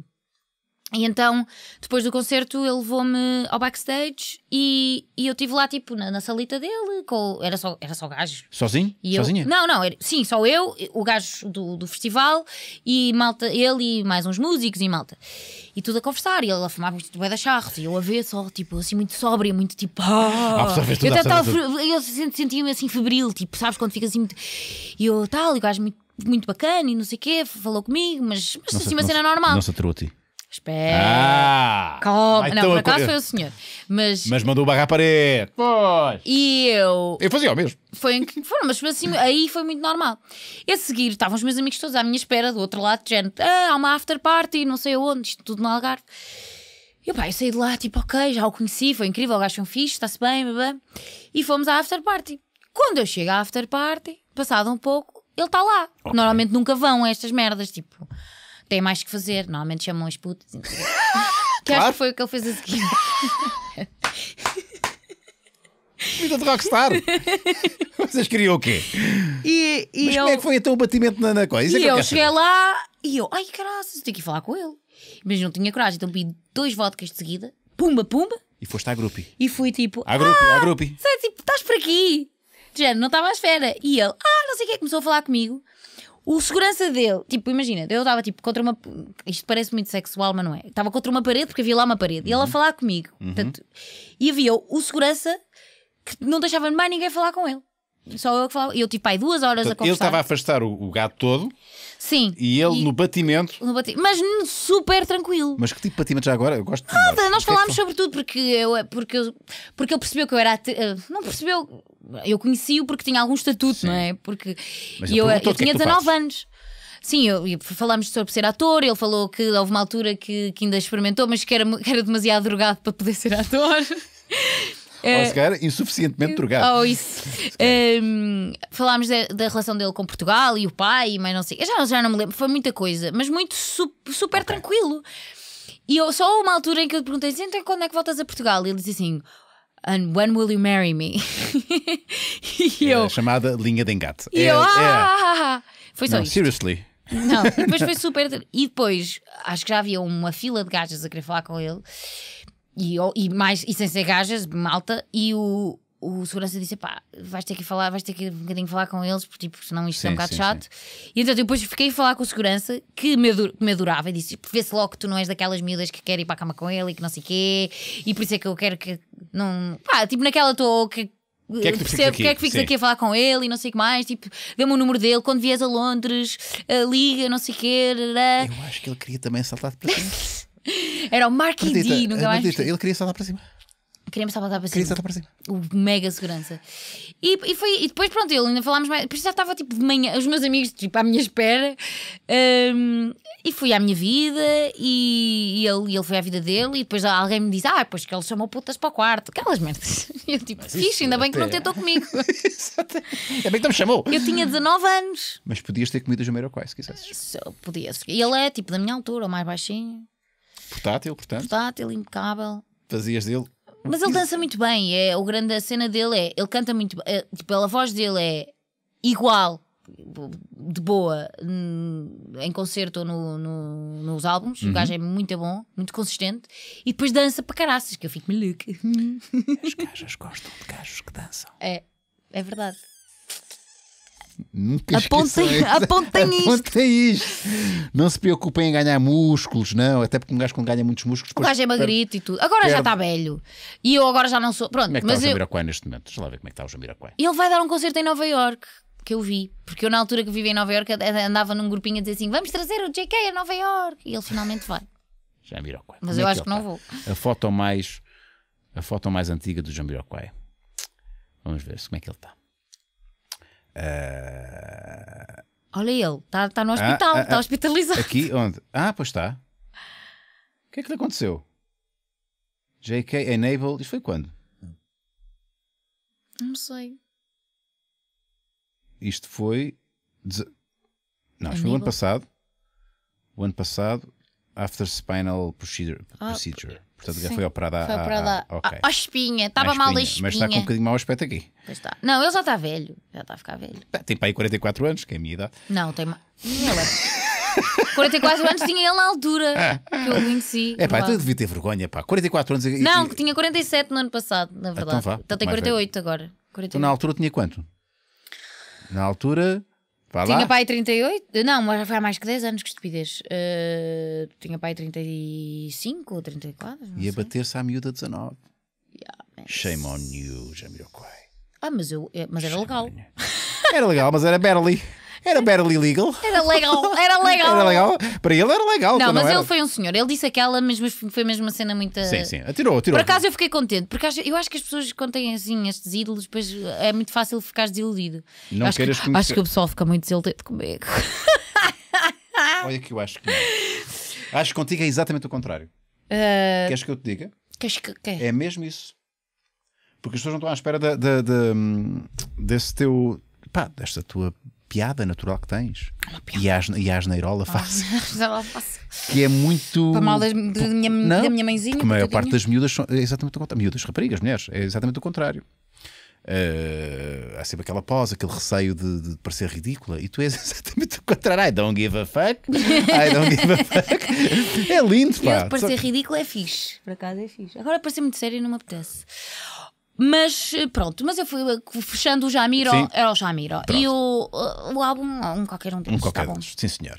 A: E então, depois do concerto, ele levou-me ao backstage e, e eu estive lá, tipo, na, na salita dele, com, era, só, era só gajo.
B: Sozinho? E Sozinha? não,
A: não, era, sim, só eu, o gajo do, do festival e malta, ele e mais uns músicos e malta. E tudo a conversar, e ele a fumar muito bué da charros, e eu a ver só, tipo, assim, muito sóbria, muito tipo... Ah, ah tudo, eu até tava, eu sentia-me assim febril, tipo, sabes, quando fica assim muito... E eu, tal, e o gajo muito, muito bacana e não sei o quê, falou comigo, mas, mas assim, uma cena normal. nossa se Espera.
B: Ah, Calma. Não, por acaso foi o
A: senhor. Mas, mas
B: mandou barra à parede.
A: Pois. E eu. Eu fazia o mesmo. Foi, foram, mas assim, aí foi muito normal. E a seguir estavam os meus amigos todos à minha espera do outro lado, de gente. Ah, há uma after party, não sei onde, isto tudo no Algarve. E pá, eu saí de lá, tipo, ok, já o conheci, foi incrível, o gajo foi um fixe, está-se bem, bebê. E fomos à after party. Quando eu chego à after party, passado um pouco, ele está lá. Okay. Normalmente nunca vão a estas merdas, tipo tem mais que fazer. Normalmente chamam as putas. que claro. acho que foi o que ele fez a seguir. Vida de rockstar!
B: Vocês queriam o quê?
A: E, e Mas eu... como é que
B: foi então o batimento na, na coisa? E é eu, eu é cheguei assim.
A: lá e eu, ai graças, tenho que falar com ele. Mas não tinha coragem, então pedi dois vodkas de seguida, pumba, pumba.
B: E foste à grupi.
A: E fui tipo, à grupi, ah, à grupi. Sei, tipo, estás por aqui. Já não estava à espera. E ele, ah, não sei o que, é, começou a falar comigo. O segurança dele, tipo, imagina, eu estava tipo contra uma. Isto parece muito sexual, mas não é. Estava contra uma parede porque havia lá uma parede. Uhum. E ele a falar comigo. Uhum. Portanto, e havia o segurança que não deixava mais ninguém falar com ele. Só eu que falava. Eu tipo, aí duas horas então, a conversar. Ele estava a
B: afastar o, o gato todo.
A: Sim. E ele e... no
B: batimento.
A: No bati... Mas super tranquilo.
B: Mas que tipo de batimento já agora? Eu gosto Nada, nós é falámos é sobre
A: tudo porque, eu, porque, eu, porque ele percebeu que eu era. Eh, não percebeu. Eu conheci-o porque tinha algum estatuto, Sim. não é? Porque Mas eu, eu, eu é tinha é 19 fazes? anos. Sim, eu, falámos sobre ser ator, ele falou que houve uma altura que, que ainda experimentou, mas que era, que era demasiado drogado para poder ser ator. É... Ou se calhar
B: insuficientemente drogado. Oh, isso.
A: Um, ehm, falámos da, da, relação dele com Portugal e o pai, mas não sei. Eu já, já não me lembro, foi muita coisa, mas muito su super okay. tranquilo. E eu, só uma altura em que eu perguntei assim, então quando é que voltas a Portugal? E ele disse assim. And when will you marry me?
B: e é eu, é chamada linha de engate. E é, eu, é.
A: ah, é. Foi só não, isso. Seriously. Não, depois foi super. E depois, acho que já havia uma fila de gajas a querer falar com ele. E, e, mais, e sem ser gajas, malta, e o, o segurança disse: pá, vais ter que falar, vais ter que um bocadinho falar com eles, porque tipo, senão isto sim, é um bocado sim, chato. Sim. E então depois fiquei a falar com o segurança que me, me adorava e disse: vê-se logo que tu não és daquelas miúdas que quer ir para a cama com ele e que não sei quê, e por isso é que eu quero que não. pá, tipo naquela estou que. Que é que, é fiques aqui a falar com ele e não sei o que mais? Tipo, dê-me o número dele quando vies a Londres, a eh, liga, não sei o quê. Eu
B: acho que ele queria também saltar para ti.
A: Era o Mark e D, nunca eh, mais. Perdita,
B: ele queria saltar para cima. para cima.
A: Queria só dar para cima. O mega segurança. E, e, foi, e depois, pronto, ele ainda falámos mais. Por isso já estava tipo de manhã, os meus amigos, tipo, à minha espera. Um, e fui à minha vida e, ele, ele foi à vida dele. E depois alguém me disse: Ah, pois que ele chamou putas para o quarto. Aquelas merdas. E eu tipo, fixe, ainda bem que não tentou é. comigo.
B: ainda bem que não me chamou. Eu tinha
A: 19 anos.
B: Mas podias ter comido o Jumeiro Quai, se quisesses.
A: Podia. E ele é tipo da minha altura, ou mais baixinho.
B: Portátil, portanto.
A: Portátil, impecável. Fazias dele. Mas ele dança muito bem, é, o grande a cena dele é, ele canta muito é, tipo, a voz dele é igual tipo, de boa hum, em concerto ou no, no, nos álbuns. Uhum. O gajo é muito bom, muito consistente. E depois dança para caraças, que eu fico maluco. As gajas gostam de gajos que dançam. É, é verdade. Nunca apontem, apontem, isto. apontem isto.
B: Não se preocupem em ganhar músculos, não. Até porque um gajo quando ganha muitos
A: músculos. O gajo é magrito per... e tudo. Agora per... já está velho. E eu agora já não sou. Pronto, como é que tá mas está o Jamiroquai
B: eu... neste momento? Deixa lá ver como é que está o Jamiroquai.
A: Ele vai dar um concerto em Nova York que eu vi. Porque eu, na altura que vivi em Nova York, eh, andava num grupinho a dizer assim: vamos trazer o JK a Nova York. E ele finalmente vai.
B: Jamiroquai. Mas como é eu é acho que, não tá? vou. A foto mais. A foto mais antiga do Jamiroquai. Vamos ver como é que ele está. Uh...
A: Olha ele, está tá no ah, hospital, está ah, tá ah, hospitalizado.
B: Aqui onde? Ah, pois está. O que é que lhe aconteceu? JK Enable, isto foi quando? Não sei. Isto foi. Não, isto foi o ano passado. O ano passado after spinal procedure. Ah, procedure. Portanto, já foi operada, foi operada a, à, okay. espinha. Estava mal da espinha. Mas está com um bocadinho mau aspecto aqui. Está.
A: Não, ele já está velho. Já está a ficar velho.
B: Tá, tem para aí 44 anos, que é a minha idade.
A: Não, tem Ele é. 44 anos tinha ele na altura que eu conheci. É pá, então devia
B: ter vergonha, pá. 44 anos. não, que
A: tinha 47 no ano passado, na então verdade. Então, vá, então tem 48 velho. agora. 48. Então, na altura
B: tinha quanto? Na altura. Vá lá. Tinha pai
A: 38? Não, mas foi há mais que 10 anos que estupidez. Uh, tinha pai 35 ou 34? Não Ia
B: bater-se à miúda 19. Yeah, mas... Shame on you, Jamiroquai.
A: Ah, mas, eu, eh, mas era Shame legal.
B: Era legal, mas era Berly. Era barely legal.
A: Era legal, era legal. Era legal.
B: Para ele era legal. Não, mas ele foi
A: um senhor. Ele disse aquela, mas foi mesmo uma cena muito. Sim, sim. Atirou, atirou. Por acaso eu fiquei contente, porque eu acho que as pessoas quando têm assim estes ídolos, depois é muito fácil ficar desiludido. Não acho queiras que, começar... Acho que o pessoal fica muito desiludido comigo.
B: Olha que eu acho que não. Acho que contigo é exatamente o contrário.
A: Uh... Queres que eu te diga? Queres que. Quer?
B: É mesmo isso. Porque as pessoas não estão à espera da, da, hum, desse teu. pá, desta tua piada natural que tens. É e a, e a asneirola fácil. que é muito. Para mal da, minha, da minha mãezinha. Porque a maior parte das miúdas são é exatamente o contrário. Miúdas, raparigas, mulheres, é exatamente o contrário. Uh, há sempre aquela pausa, aquele receio de, de, parecer ridícula, e tu és exatamente o contrário. I don't give a fuck.
A: I don't give a fuck.
B: É
A: lindo, pá. Eu, parecer Só... ridícula é fixe. Por acaso é fixe. Agora parecer muito sério não me apetece. Mas eh, pronto, mas eu fui eh, fechando o Jamiro, Sim. era o Jamiro. Pronto. E o, eh, o álbum, ah, um qualquer um deles. Um tá qualquer um.
B: Sim, senhor.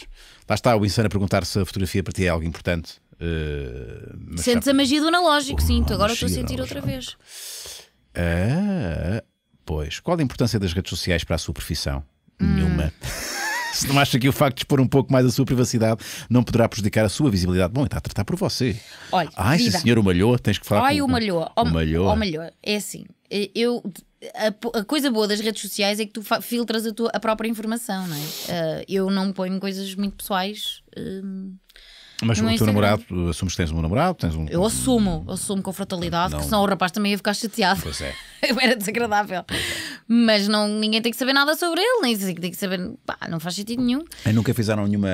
B: Lá está o Insano a perguntar se a fotografia para ti é algo importante. Uh,
A: Sentes já... a magia do analógico, uh, sinto. Agora estou a sentir outra vez.
B: Ah, pois. Qual a importância das redes sociais para a sua profissão? Hum. Nenhuma se não acha que o facto de expor um pouco mais a sua privacidade não poderá prejudicar a sua visibilidade. Bom, está a tratar por você.
A: Olha, Ai, se o senhor o
B: malhou, tens que falar Ai, com... o malhou. O malhou. O malhou.
A: É assim, eu... A, a, coisa boa das redes sociais é que tu filtras a tua a própria informação, não é? Uh, eu não ponho coisas muito pessoais... Uh mas o teu namorado,
B: assumes que tens um namorado?
A: Tens um, eu assumo, assumo com frontalidade, não. que senão o rapaz também ia ficar chateado. Pois é. Era desagradável. É. Mas não, ninguém tem que saber nada sobre ele, nem tem que saber. Pá, não faz sentido nenhum.
B: E nunca fizeram nenhuma.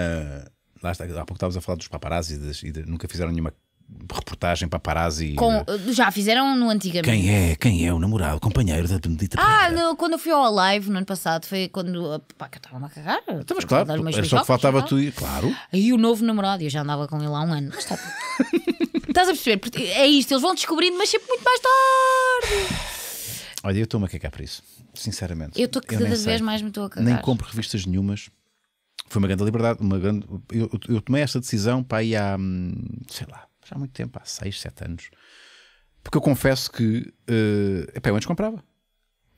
B: Lá está, há pouco estavas a falar dos paparazzi e de, nunca fizeram nenhuma reportagem paparazzi. Com,
A: né? já fizeram no antigamente. Quem
B: é? Quem é o namorado, companheiro da Benedita
A: Ah, no, quando eu fui ao live no ano passado, foi quando. Pá, que eu estava a cagar. Então, mas claro, era só que faltava tu ir, claro. E o novo namorado, eu já andava com ele há um ano. Mas está. Estás a perceber? É isto, eles vão descobrindo, mas sempre muito mais tarde.
B: Olha, eu estou-me a cagar por isso, sinceramente. Eu estou cada vez sei. mais me estou a cagar. Nem compro revistas nenhumas. Foi uma grande liberdade, uma grande. Eu, eu tomei esta decisão para ir há. Hum, sei lá já há muito tempo, há 6, 7 anos. Porque eu confesso que uh, epá, eu antes comprava.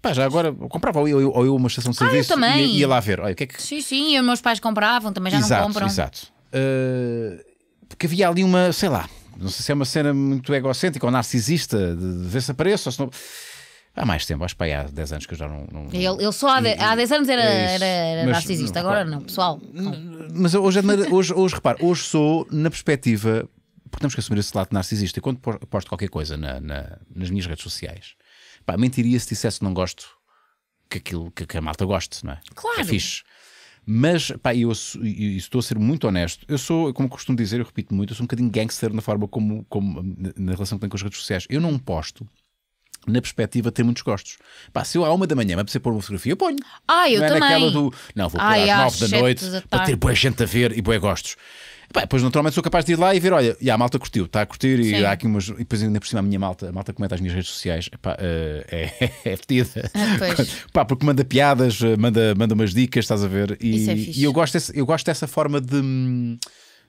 B: Pá, já agora comprava ou eu, ou eu uma estação de ah, serviço ah, também. e ia, ia lá ver. Olha, o que é
A: que... Sim, sim, e meus pais compravam, também já exato, não compram. Exato.
B: Uh, porque havia ali uma, sei lá, não sei se é uma cena muito egocêntrica ou narcisista de, de ver se apareço ou se não. Há mais tempo, acho que há 10 anos que eu já não. não
A: ele, ele, só há, de, há 10 anos era, é era, era mas, narcisista, agora não, pessoal. Não.
B: Mas hoje, é hoje, hoje, repare, hoje sou, na perspectiva porque temos que assumir esse lado narcisista. E quando posto qualquer coisa na, na, nas minhas redes sociais, pá, mentiria se dissesse que não gosto que aquilo que, que, a malta goste, não é? Claro. É fixe. Mas, pá, eu, eu, eu, estou a ser muito honesto. Eu sou, como costumo dizer, eu repito muito, eu sou um bocadinho gangster na forma como, como na relação que tenho com as redes sociais. Eu não posto na perspectiva de ter muitos gostos. Pá, se eu à uma da manhã me apetecer pôr uma fotografia, eu ponho. Ah, eu não também. é naquela do. Não, vou pôr às nove da noite para ter boa gente a ver e boa gostos pois depois, naturalmente, sou capaz de ir lá e ver: olha, e a malta curtiu, está a curtir, Sim. e há aqui umas. E depois, ainda por cima, a minha malta, a malta comenta as minhas redes sociais, Epá, uh, é, é fedida. Ah, Pá, porque manda piadas, eh, manda, manda umas dicas, estás a ver? E, é e eu, gosto desse, eu gosto dessa forma de. Hum,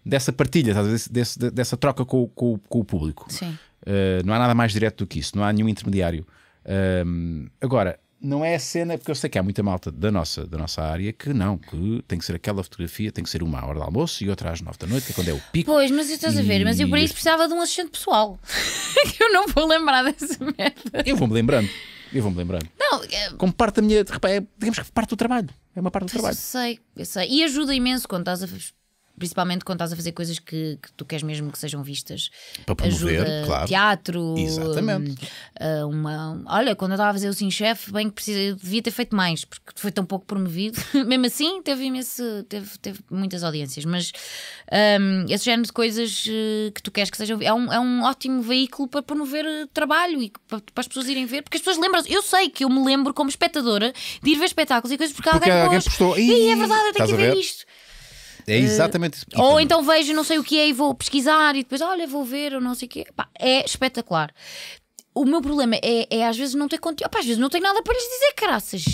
B: dessa partilha, estás desse, dessa troca com, com, com o público. Sim. Uh, não há nada mais direto do que isso, não há nenhum intermediário. agora, não é a cena, porque eu sei que há muita malta da nossa, da nossa área que não, que tem que ser aquela fotografia, tem que ser uma à hora do almoço e outra às nove da noite, que é quando é o pico.
A: Pois, mas estás e... a ver, mas eu por isso precisava de um assistente pessoal. que eu não vou lembrar dessa merda. Eu vou-me
B: lembrando. Eu vou-me lembrando. Não, é... Como parte da minha. É, digamos que parte do trabalho. É uma parte do pois trabalho. Eu
A: sei, eu sei. E ajuda imenso quando estás a principalmente quando estás a fazer coisas que, que tu queres mesmo que sejam vistas.
B: Para promover, Ajuda, claro.
A: Teatro. Exatamente. Um, ah, uma, olha, quando eu estava a fazer o Sim Chefe, bem que precisa, devia ter feito mais, porque foi tão pouco promovido. mesmo assim, teve imenso, teve, teve muitas audiências. Mas um, esse género de coisas eh, que tu queres que sejam. É um, é um ótimo veículo para promover eh, trabalho e para, para as pessoas irem ver, porque as pessoas lembram-se. Eu sei que eu me lembro como espectadora de ir ver espetáculos e coisas porque, porque alguém, alguém postou. E é verdade, eu tenho que ver isto.
B: É eh, exatamente isso.
A: Ou então vejo não sei o que é e vou pesquisar e depois, olha, vou ver ou não sei o que é espetacular. O meu problema é, é às vezes não ter conteúdo. Opa, às vezes não tenho nada para lhes dizer, caraças.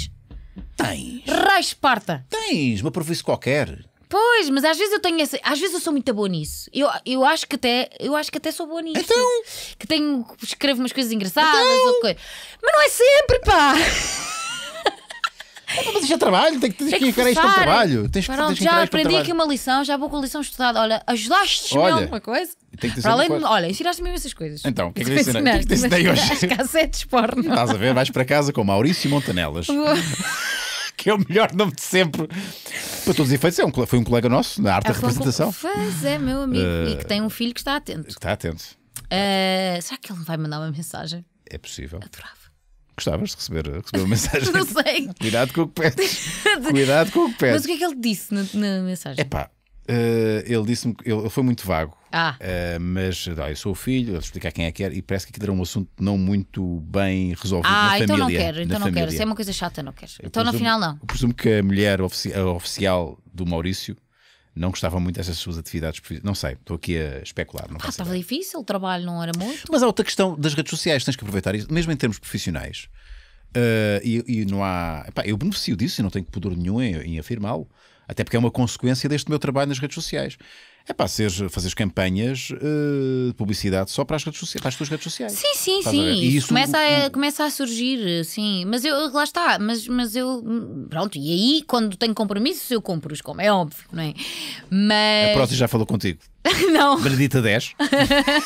B: Tens. Rai parta. Tens, uma província qualquer.
A: Pois, mas às vezes eu tenho essa. Às vezes eu sou muito boa nisso. Eu, eu, acho, que até, eu acho que até sou boa nisso. Então. Que tenho. Escrevo umas coisas engraçadas então. ou coisa. Mas não é sempre, pá! Não, mas isto é trabalho, tem que, tens que encarar isto ao trabalho. Tens que, Pronto, tens já aprendi aqui uma lição, já vou com a lição estudada. Olha, ajudaste-me a alguma coisa? Para além de, olha, ensinaste-me essas coisas.
B: Então, o que é que é te ensinei? hoje?
A: Cassetes porno. Estás a
B: ver? Vais para casa com Maurício Montanelas. que é o melhor nome de sempre. Para todos os efeitos, é um, foi um colega nosso na arte da representação. Pois é, meu amigo. Eh, e que tem
A: um filho que está atento. Que está atento. Eh, será que ele vai mandar uma mensagem?
B: É possível. Adorava. Gostavas de receber, receber uma mensagem? Não sei. Cuidado com o que pedes.
A: Cuidado com o que pedes. Mas o que é que ele disse na, na mensagem?
B: é Uh, ele disse-me, ele, foi muito vago, ah. uh, mas ah, eu sou o filho, ele explicar quem é que era, e parece que aquilo era um assunto não muito bem resolvido ah, então na então família. não quero, então não quero, se é uma coisa
A: chata, não quero. então presumo, no final não. Eu
B: presumo que a mulher ofici a oficial do Maurício não gostava muito dessas suas atividades profissionais. Não sei, estou aqui a especular. Não
A: ah, estava ideia. difícil, o trabalho não era muito.
B: Mas há outra questão das redes sociais, tens que aproveitar isso, mesmo em termos profissionais. Uh, e, e, não há. Epá, eu beneficio disso e não tenho pudor nenhum em, em afirmá-lo, até porque é uma consequência deste meu trabalho nas redes sociais é para fazer fazeres campanhas uh, de publicidade só para as, redes sociais, para as tuas redes sociais. Sim, sim, Estás sim. E isso começa, um, a,
A: hum. começa a surgir, sim. Mas eu, lá está, mas, mas eu. Hum, pronto, e aí quando tenho compromissos eu cumpro-os, como é óbvio, não é? Mas. A Próxima já falou contigo. Não.
B: Benedita 10?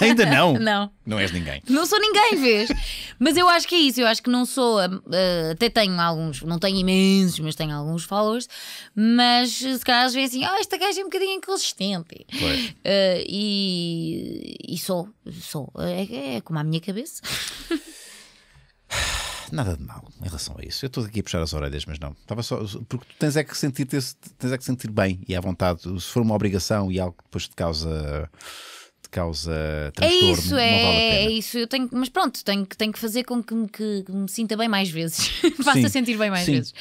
A: Ainda não. Não. Não és ninguém. Não sou ninguém, vês? mas eu acho que é isso. Eu acho que não sou. Uh, até tenho alguns, não tenho imensos, mas tenho alguns followers. Mas se calhar às vezes assim, ah, oh, esta gaja é um bocadinho inconsistente. Pois. Uh, e, e sou, sou. É, é como a minha cabeça nada de mal em
B: relação a isso. Eu estou aqui a puxar as orelhas, mas não. Estava só. Porque tu tens é que sentir, tens é que sentir bem e à vontade. Se for uma obrigação e algo que depois te causa causa transtorno. É isso, é, vale é,
A: isso. Eu tenho, mas pronto, tenho, tenho que fazer com que me, que me sinta bem mais vezes. Faça sentir bem mais sim. vezes.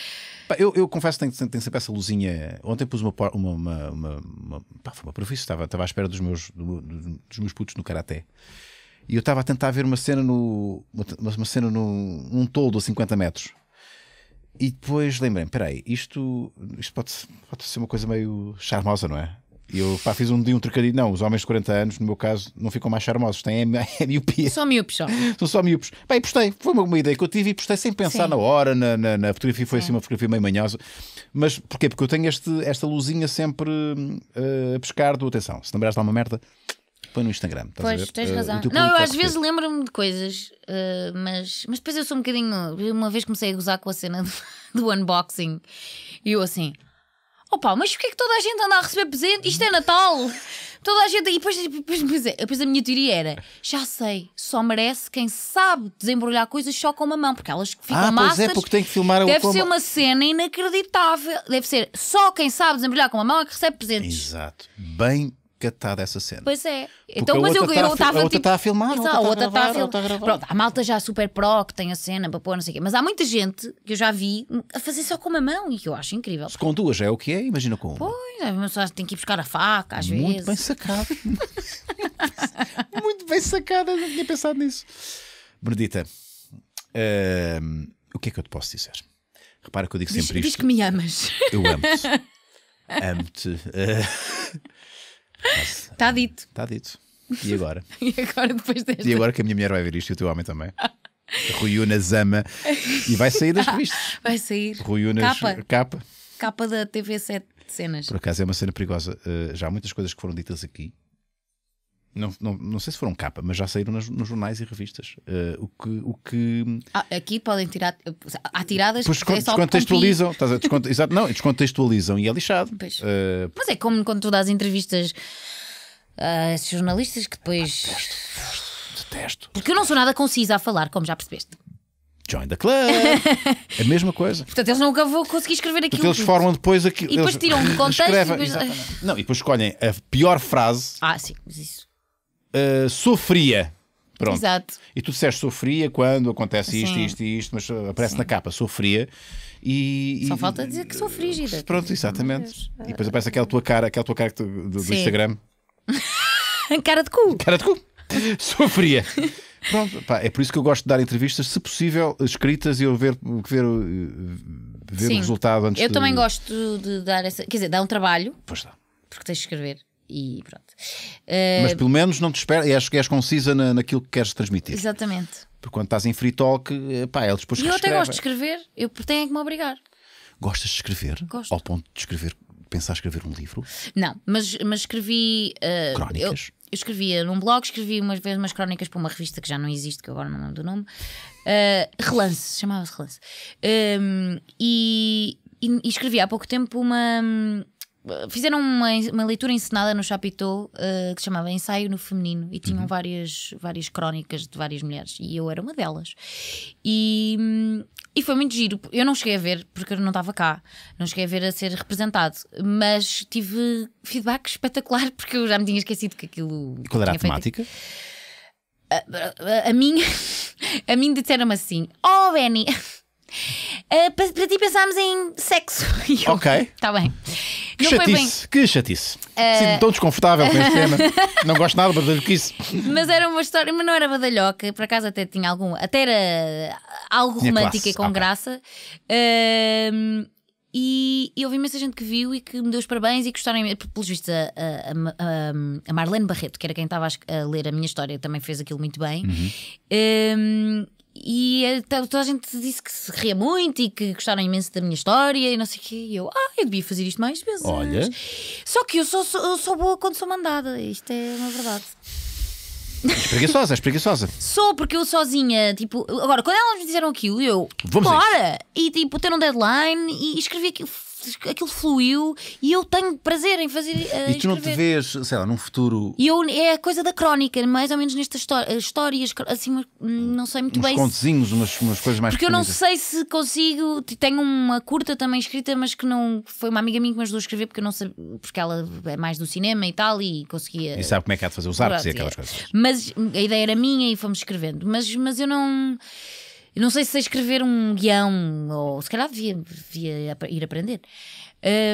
B: eu, eu, confesso que tenho, tenho, sempre essa luzinha. Ontem pus uma. uma, uma, uma, uma pá, foi uma profissão, estava, estava à espera dos meus, do, dos meus putos no karaté. E eu estava a tentar ver uma cena no. uma cena no, num toldo a 50 metros. E depois lembrei-me, peraí, isto, isto pode, pode ser uma coisa meio charmosa, não é? E eu pá, fiz um dia um trocadilho. Não, os homens de 40 anos, no meu caso, não ficam mais charmosos, têm é miopia. São miúpes só. São só miúpes. Bem, postei, foi uma, uma, ideia que eu tive e postei sem pensar Sim. na hora, na, na, na fotografia, foi assim Sim. assim uma fotografia meio manhosa. Mas porquê? Porque eu tenho este, esta luzinha sempre uh, a pescar do atenção. Se lembrares de uma merda, põe no Instagram. Pois, tens eh, razão. não, eu às vezes
A: lembro-me de coisas, uh, mas, mas depois eu sou um bocadinho. Uma vez comecei a gozar com a cena do, do unboxing e eu assim. Opa, mas porquê é que toda a gente anda a receber presente? Isto é Natal! Toda a gente. E depois, depois, depois, eh, depois a minha teoria era: já sei, só merece quem sabe desembrulhar coisas só com uma mão, porque elas ficam ah, massas. Pois é, porque tem
B: que filmar Deve ser uma
A: cena inacreditável. Deve ser só quem sabe desembrulhar com uma mão é que recebe presentes.
B: Exato. Bem recatada essa cena. Pois
A: é. Porque então, mas eu estava a, outra está tipo... a filmar, Exato, a outra está a, a gravar. Pronto, a malta já super pró que tem a cena para pôr, não sei o quê. Mas há muita gente que eu já vi a fazer só com uma mão e que eu acho incrível. Se
B: com duas é o que é, imagina com uma.
A: Pois, uma pessoa tem que ir buscar a faca às Muito vezes. Muito bem sacada Muito bem
B: sacada, não tinha pensado nisso. Benedita, uh, hum, o que é que eu te posso dizer? Repara que eu digo sempre diz, isto. Diz que
A: me amas. Eu amo-te. Amo-te.
B: Uh,
A: Está dito.
B: Está dito. E agora?
A: e agora depois desta? E agora
B: que a minha mulher vai ver isto e o teu homem também. Rui Unas ama e vai sair das revistas.
A: Vai sair. Rui Unas capa. capa. Capa da TV7 cenas. Por
B: acaso é uma cena perigosa. Uh, já há muitas coisas que foram ditas aqui não, não, não, sei se foram capa, mas já saíram nos jornais e revistas. Uh, o que. O que...
A: Ah, aqui podem tirar. Há tiradas pois, descont é descontextualizam.
B: descont... Exato, não, descontextualizam e é lixado. Uh...
A: Mas é como quando tu dás entrevistas a esses jornalistas que depois. detesto, detesto, Porque eu não sou nada concisa a falar, como já percebeste.
B: Join the club! É a mesma coisa.
A: Portanto, eles nunca vão conseguir escrever aquilo. Porque eles formam
B: depois aquilo. E depois tiram de contexto. Escrevem, e depois... Não, e depois escolhem a pior frase.
A: Ah, sim, mas isso.
B: Eh, sofria. Pronto. Exato. E tu disseste sofria quando acontece isto, isto e isto, mas eh, aparece Sim. na capa, sofria. E, Só e, falta dizer que
A: sou frígida. Pronto, exatamente. E depois
B: aparece aquela tua cara, aquela tua cara do, do Instagram.
A: cara de cu.
B: Cara de cu. sofria. Pronto, pá, é por isso que eu gosto de dar entrevistas, se possível, escritas e eu ver, ver, ver Sim. o resultado antes Eu de... também
A: gosto de dar essa. Quer dizer, dá um trabalho. Pois dá. Porque tens de escrever e pronto. Uh, Mas pelo
B: menos não te espera, que és concisa na, naquilo que queres transmitir.
A: Exatamente.
B: Porque quando estás em free talk, pá, eles é depois E eu até gosto de
A: escrever, eu tenho é que me obrigar.
B: Gostas de escrever? Gosto. Ao ponto de escrever, pensar escrever um livro?
A: Não, mas, mas escrevi. Uh, Crónicas? Eu, eu, escrevia num blog, escrevi umas vezes umas crónicas para uma revista que já não existe, que agora não lembro do nome. Uh, relance, chamava-se Relance. Um, ehm, e, e, e escrevi há pouco tempo uma hum, Fizeram uma, uma leitura encenada no Chapitou uh, eh, que se chamava Ensaio no Feminino e tinham uhum. várias, várias crónicas de várias mulheres e eu era uma delas. E, e foi muito giro. Eu não cheguei a ver porque eu não estava cá, não cheguei a ver a ser representado, mas tive feedback espetacular porque eu já me tinha esquecido que aquilo. E qual
B: era a temática?
A: A, a, a, mim, a mim disseram-me assim: Oh, Benny. Uh, eh, para, para, ti pensámos em sexo. Eu, ok. Está bem.
B: Que chatice, que chatice. Uh... Eh, Sinto tão desconfortável com este tema. não gosto nada de que isso.
A: Mas era uma história, mas não era badalhoca, por acaso até tinha algum, até era algo tinha romântica classe. e com okay. graça. Uh... E, e houve imensa gente que viu e que me deu os parabéns e gostaram pelos vistos a, a, a, Marlene Barreto, que era quem estava a ler a minha história, também fez aquilo muito bem. Uhum e eh, toda a gente disse que se ria muito e que gostaram imenso da minha história e não sei o quê. E eu, ah, eu devia fazer isto mais vezes. Olha. Só que eu sou, sou, eu sou boa quando sou mandada. Isto é uma verdade.
B: espreguiçosa preguiçosa, preguiçosa.
A: Sou, porque eu sozinha, tipo, agora, quando elas me disseram aquilo, eu, Vamos bora! E tipo, ter um deadline e escrevi aquilo, aquilo fluiu e eu tenho prazer em fazer. Uh, e tu não te
B: vês, sei lá, num futuro.
A: E eu, é a coisa da crónica, mais ou menos nestas eh, histórias, histórias assim, hum, não sei muito uns bem. Uns
B: contezinhos, umas, umas coisas mais. Porque eu não sei
A: se consigo. Tenho uma curta também escrita, mas que não. Foi uma amiga minha que me ajudou a escrever porque eu não sabia. Porque ela é mais do cinema e tal e conseguia. E sabe como
B: é que há de fazer os arcos e aquelas é. coisas.
A: Mas a ideia era minha e fomos escrevendo. Mas, mas eu não. Eu não sei se sei escrever um guião, ou se calhar devia, devia ir aprender.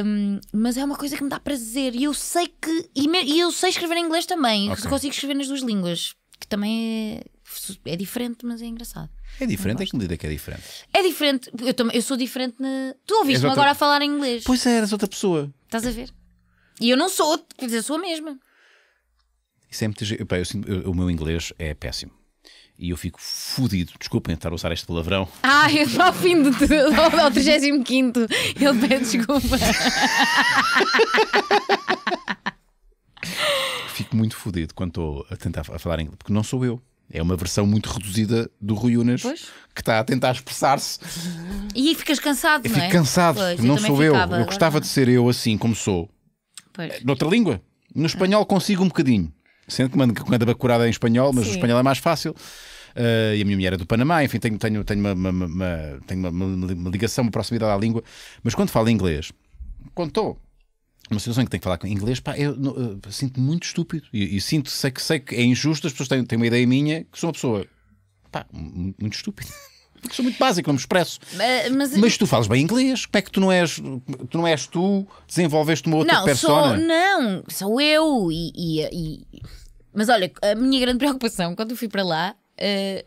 A: Um, mas é uma coisa que me dá prazer e eu sei que. E, me, e eu sei escrever em inglês também. Okay. Consigo escrever nas duas línguas, que também é, é diferente, mas é engraçado. É diferente? é que
B: diga que é diferente?
A: É diferente. Eu, eu sou diferente na. Tu ouviste-me outra... agora a falar em inglês. Pois é, eras outra pessoa. Estás a ver? E eu não sou, quer dizer, sou a mesma.
B: Isso é muito. eu, eu, o meu inglês é péssimo e eu fico fodido. Desculpem estar a usar este palavrão.
A: Ah, eu, ao fim de tudo, ao 35, ele pede desculpa.
B: fico muito fodido quando estou a tentar a falar inglês, porque não sou eu. É uma versão muito reduzida do Rui Unas
A: que
B: está a tentar expressar-se.
A: E aí ficas cansado, eu não é? Fico cansado, pois, eu não sou eu. Eu gostava não.
B: de ser eu assim como sou. Pois. Noutra língua. No espanhol consigo um bocadinho. Sendo que mando, a bacurada em espanhol, mas Sim. o espanhol é mais fácil uh, e a minha mulher é do Panamá, enfim, tenho, tenho, tenho, uma, uma, uma tenho uma, uma, ligação, uma proximidade à língua, mas quando falo inglês, contou. Uma situação em que tenho que falar inglês, pá, eu, eu, eu eh, sinto-me muito estúpido. E sinto, sei que, sei que é injusto, as pessoas têm, têm uma ideia minha que sou uma pessoa, pá, muito estúpida. Porque sou muito básico, não me expresso.
A: Mas, mas, mas,
B: tu falas bem inglês, como é que tu não és tu, não és tu desenvolveste uma outra não, persona? Sou,
A: não, sou eu. E, e, e, Mas olha, a minha grande preocupação quando eu fui para lá Uh,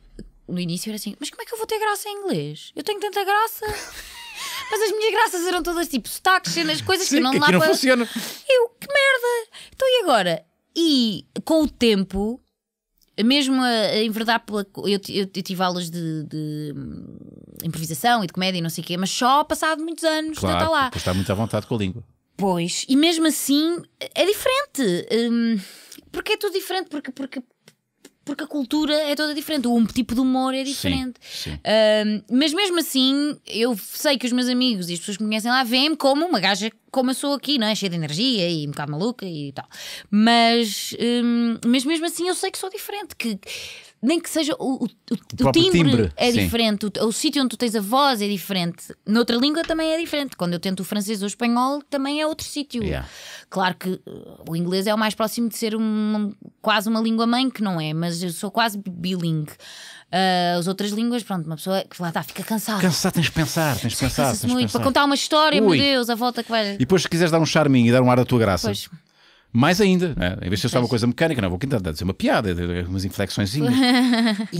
A: no início era assim, mas como é que eu vou ter graça em inglês? Eu tenho tanta graça. mas as minhas graças eram todas tipo sotaques, cenas, coisas Sim, que não que dá não para. Funciona. Eu, que merda! Então e agora? E com o tempo, mesmo a, a enverdar pela. Eu, eu, eu tive aulas de, de, hum, improvisação e de comédia e não sei o quê, mas só passado muitos anos claro, está lá.
B: está muito à vontade com a língua.
A: Pois, e mesmo assim é diferente. Hum, porque é tudo diferente, porque, porque porque a cultura é toda diferente, o tipo de humor é diferente. Sim, sim. Uh, mas mesmo assim, eu sei que os meus amigos e as pessoas que me conhecem lá veem-me como uma gaja como eu sou aqui, não é? Cheia de energia e um bocado maluca e tal. Mas, um, mas mesmo assim eu sei que sou diferente, que nem que seja o, o, o, o timbre, timbre, é sim. diferente, o, o sítio onde tu tens a voz é diferente. Noutra língua também é diferente. Quando eu tento o francês ou o espanhol, também é outro sítio. Yeah. Claro que uh, o inglês é o mais próximo de ser um, quase uma língua mãe, que não é, mas eu sou quase bilingue. Uh, as outras línguas, pronto, uma pessoa que lá está, fica cansada. Cansada,
B: tens de pensar, tens de pensar. Tens muito, pensar. para contar uma história, Ui. meu
A: Deus, a volta que vais. E
B: depois, se quiseres dar um charminho e dar um ar da tua graça. Pois mais ainda, né? em vez de ser só uma coisa mecânica, não vou tentar dizer uma piada, eh, eh, umas inflexões. e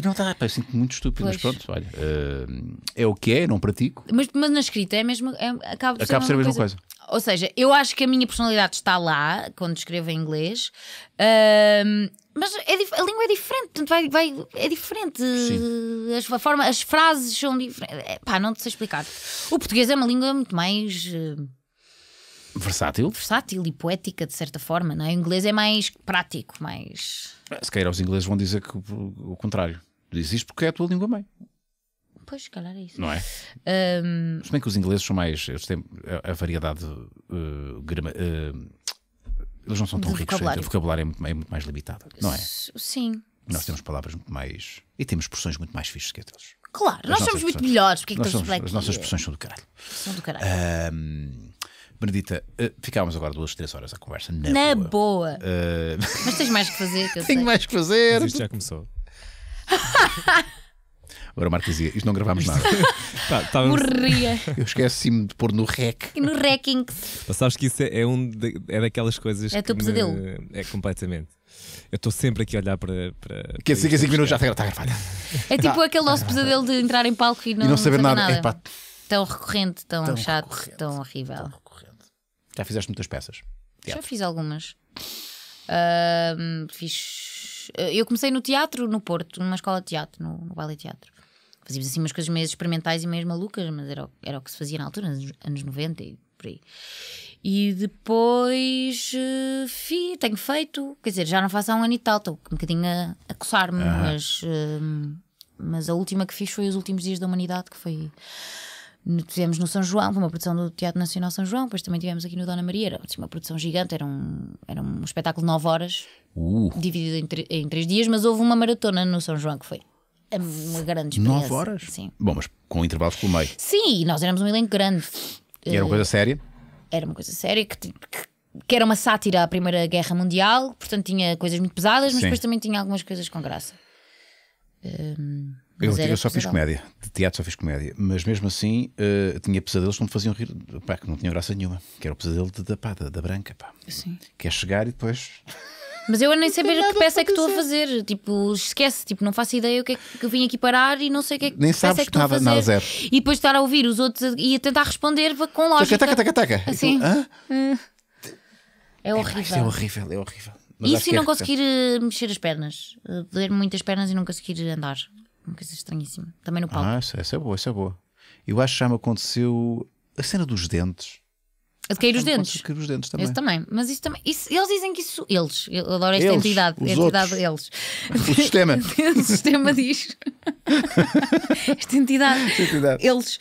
B: não dá, pá, sinto muito estúpido, pois. mas pronto, olha, uh, é o que é, não pratico.
A: Mas, mas na escrita é mesmo, é, acaba de ser, acaba a, ser a mesma coisa. coisa. Ou seja, eu acho que a minha personalidade está lá quando escrevo em inglês. Uh, mas é a língua é diferente, portanto, vai, vai, é diferente. As, a forma, as frases são diferentes. É, pá, não te sei explicar. O português é uma língua muito mais. Uh, Versátil. Versátil e poética, de certa forma, não é? O inglês é mais prático, mais.
B: É, se calhar os ingleses vão dizer que o contrário. Diz isto porque é a tua língua mãe.
A: Pois, calhar é isso. Não é? Um...
B: Se bem que os ingleses são mais. Eles têm a, variedade. Uh, grama, uh, eles não são tão ricos. Vocabulário. O vocabulário é muito, é muito, mais limitado, não é?
A: sim.
B: Nós temos palavras muito mais. E temos expressões muito mais fixas que aqueles.
A: Claro, as nós somos muito melhores. Porque é que somos, as nossas expressões são do caralho. São do caralho.
B: Um, Benedita, uh, ficámos agora duas, três horas a conversa. Na, na boa. boa. Uh...
A: Mas tens mais que fazer, que eu Tenho sei. mais que fazer.
B: Mas isto já começou. Agora o Marco dizia, isto não gravámos nada. tá, tá, Morria. Eu esqueci-me de pôr no rec. E no Mas Sabes que isso é, é um de, é daquelas coisas. É teu pesadelo. Me, é completamente. Eu estou sempre aqui a olhar para. para que assim, que minutos assim, já está gravado.
A: É tipo tá, aquele nosso pesadelo de entrar em palco e não, e não saber, saber nada. nada. É, pá, tão recorrente, tão, tão chato, tão horrível. Tão
B: já fizeste muitas peças? Teatro.
A: Já fiz algumas. Uh, fiz. Eh, eu comecei no teatro no Porto, numa escola de teatro, no, no Ballet Teatro. Fazíamos assim umas coisas meio experimentais e meio malucas, mas era, era o que se fazia na altura, nos anos 90 e por aí. E depois uh, fi, tenho feito, quer dizer, já não faço há um ano e tal, estou um bocadinho a, a coçar-me, mas, uh, mas a última que fiz foi Os Últimos Dias da Humanidade, que foi Tivemos no São João, foi uma produção do Teatro Nacional São João, depois também tivemos aqui no Dona Maria, era uma produção gigante, era um, era um espetáculo de 9 horas, uh. dividido em, em 3 dias, mas houve uma maratona no São João que foi uma grande experiência. 9 horas? Sim.
B: Bom, mas com intervalos pelo meio.
A: Sim, nós éramos um elenco grande. E era uma coisa eh, séria? Era uma coisa séria que, que, que era uma sátira à Primeira Guerra Mundial, portanto tinha coisas muito pesadas, mas Sim. depois também tinha algumas coisas com graça. Um... Ehm, eu, eu, só fiz comédia,
B: de teatro só fiz comédia, mas mesmo assim uh, tinha pesadelos que não me faziam rir, pá, que não tinha graça nenhuma, que era o pesadelo de, da, pá, da, da, branca, pá. Sim. Que é chegar e depois.
A: Mas eu nem saber que peça é que estou a fazer. Tipo, esquece, tipo, não faço ideia o que é que vim aqui parar e não sei o que é que Nem é sabes que nada, nada zero. E depois estar a ouvir os outros e a tentar responder com lógica. Taca, taca, taca, taca. Assim. Hum. É, é horrível. É, horrível, é horrível. E eh, Isso e não conseguir mexer as pernas. Doer eh, muitas pernas e não conseguir andar. Uma coisa estranhíssima. Também no palco.
B: Ah, essa, essa é boa, essa é boa. Eu acho que já me aconteceu a cena dos dentes.
A: A de cair ah, os dentes. De cair os dentes também. também. Mas isso também. Isso, eles dizem que isso. Eles. Eu adoro esta eles, entidade. Os entidade outros.
B: eles. O sistema.
A: o sistema diz.
B: esta entidade. entidade. Eles.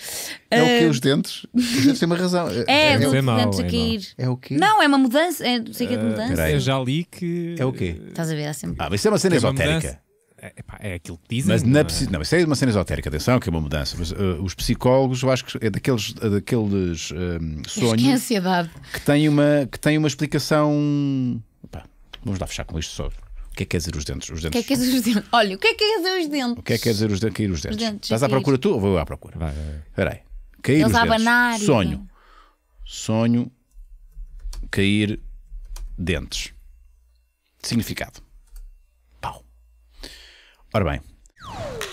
B: É o que ah, os dentes? Os dentes têm uma razão. É, é, é mal, dentes é a cair. É o quê? Não,
A: é uma mudança. É, sei que é de ah, mudança. eu
B: já li que. É o quê? Estás
A: a ver, sempre. Ah, mas isso é uma cena é esotérica
B: é, é aquilo que dizem. Mas não, é, é? não, isso é uma cena esotérica, atenção, que é uma mudança. Mas uh, os psicólogos, eu acho que é daqueles, eh, daqueles um, ehm, sonhos que, é que, tem uma, que tem uma explicação. Opa, vamos lá fechar com isto só. O que é que quer dizer os dentes? Os dentes. O que é que quer dizer os
A: dentes? Olha, o que é que quer dizer os dentes? O que
B: é que quer dizer os dentes? Cair os dentes. Os dentes Estás à é é procura tu ou vou à procura? Vai, Espera aí. Cair Eles os abanarem. dentes. Sonho. Sonho. Cair dentes. Significado. Ora bem.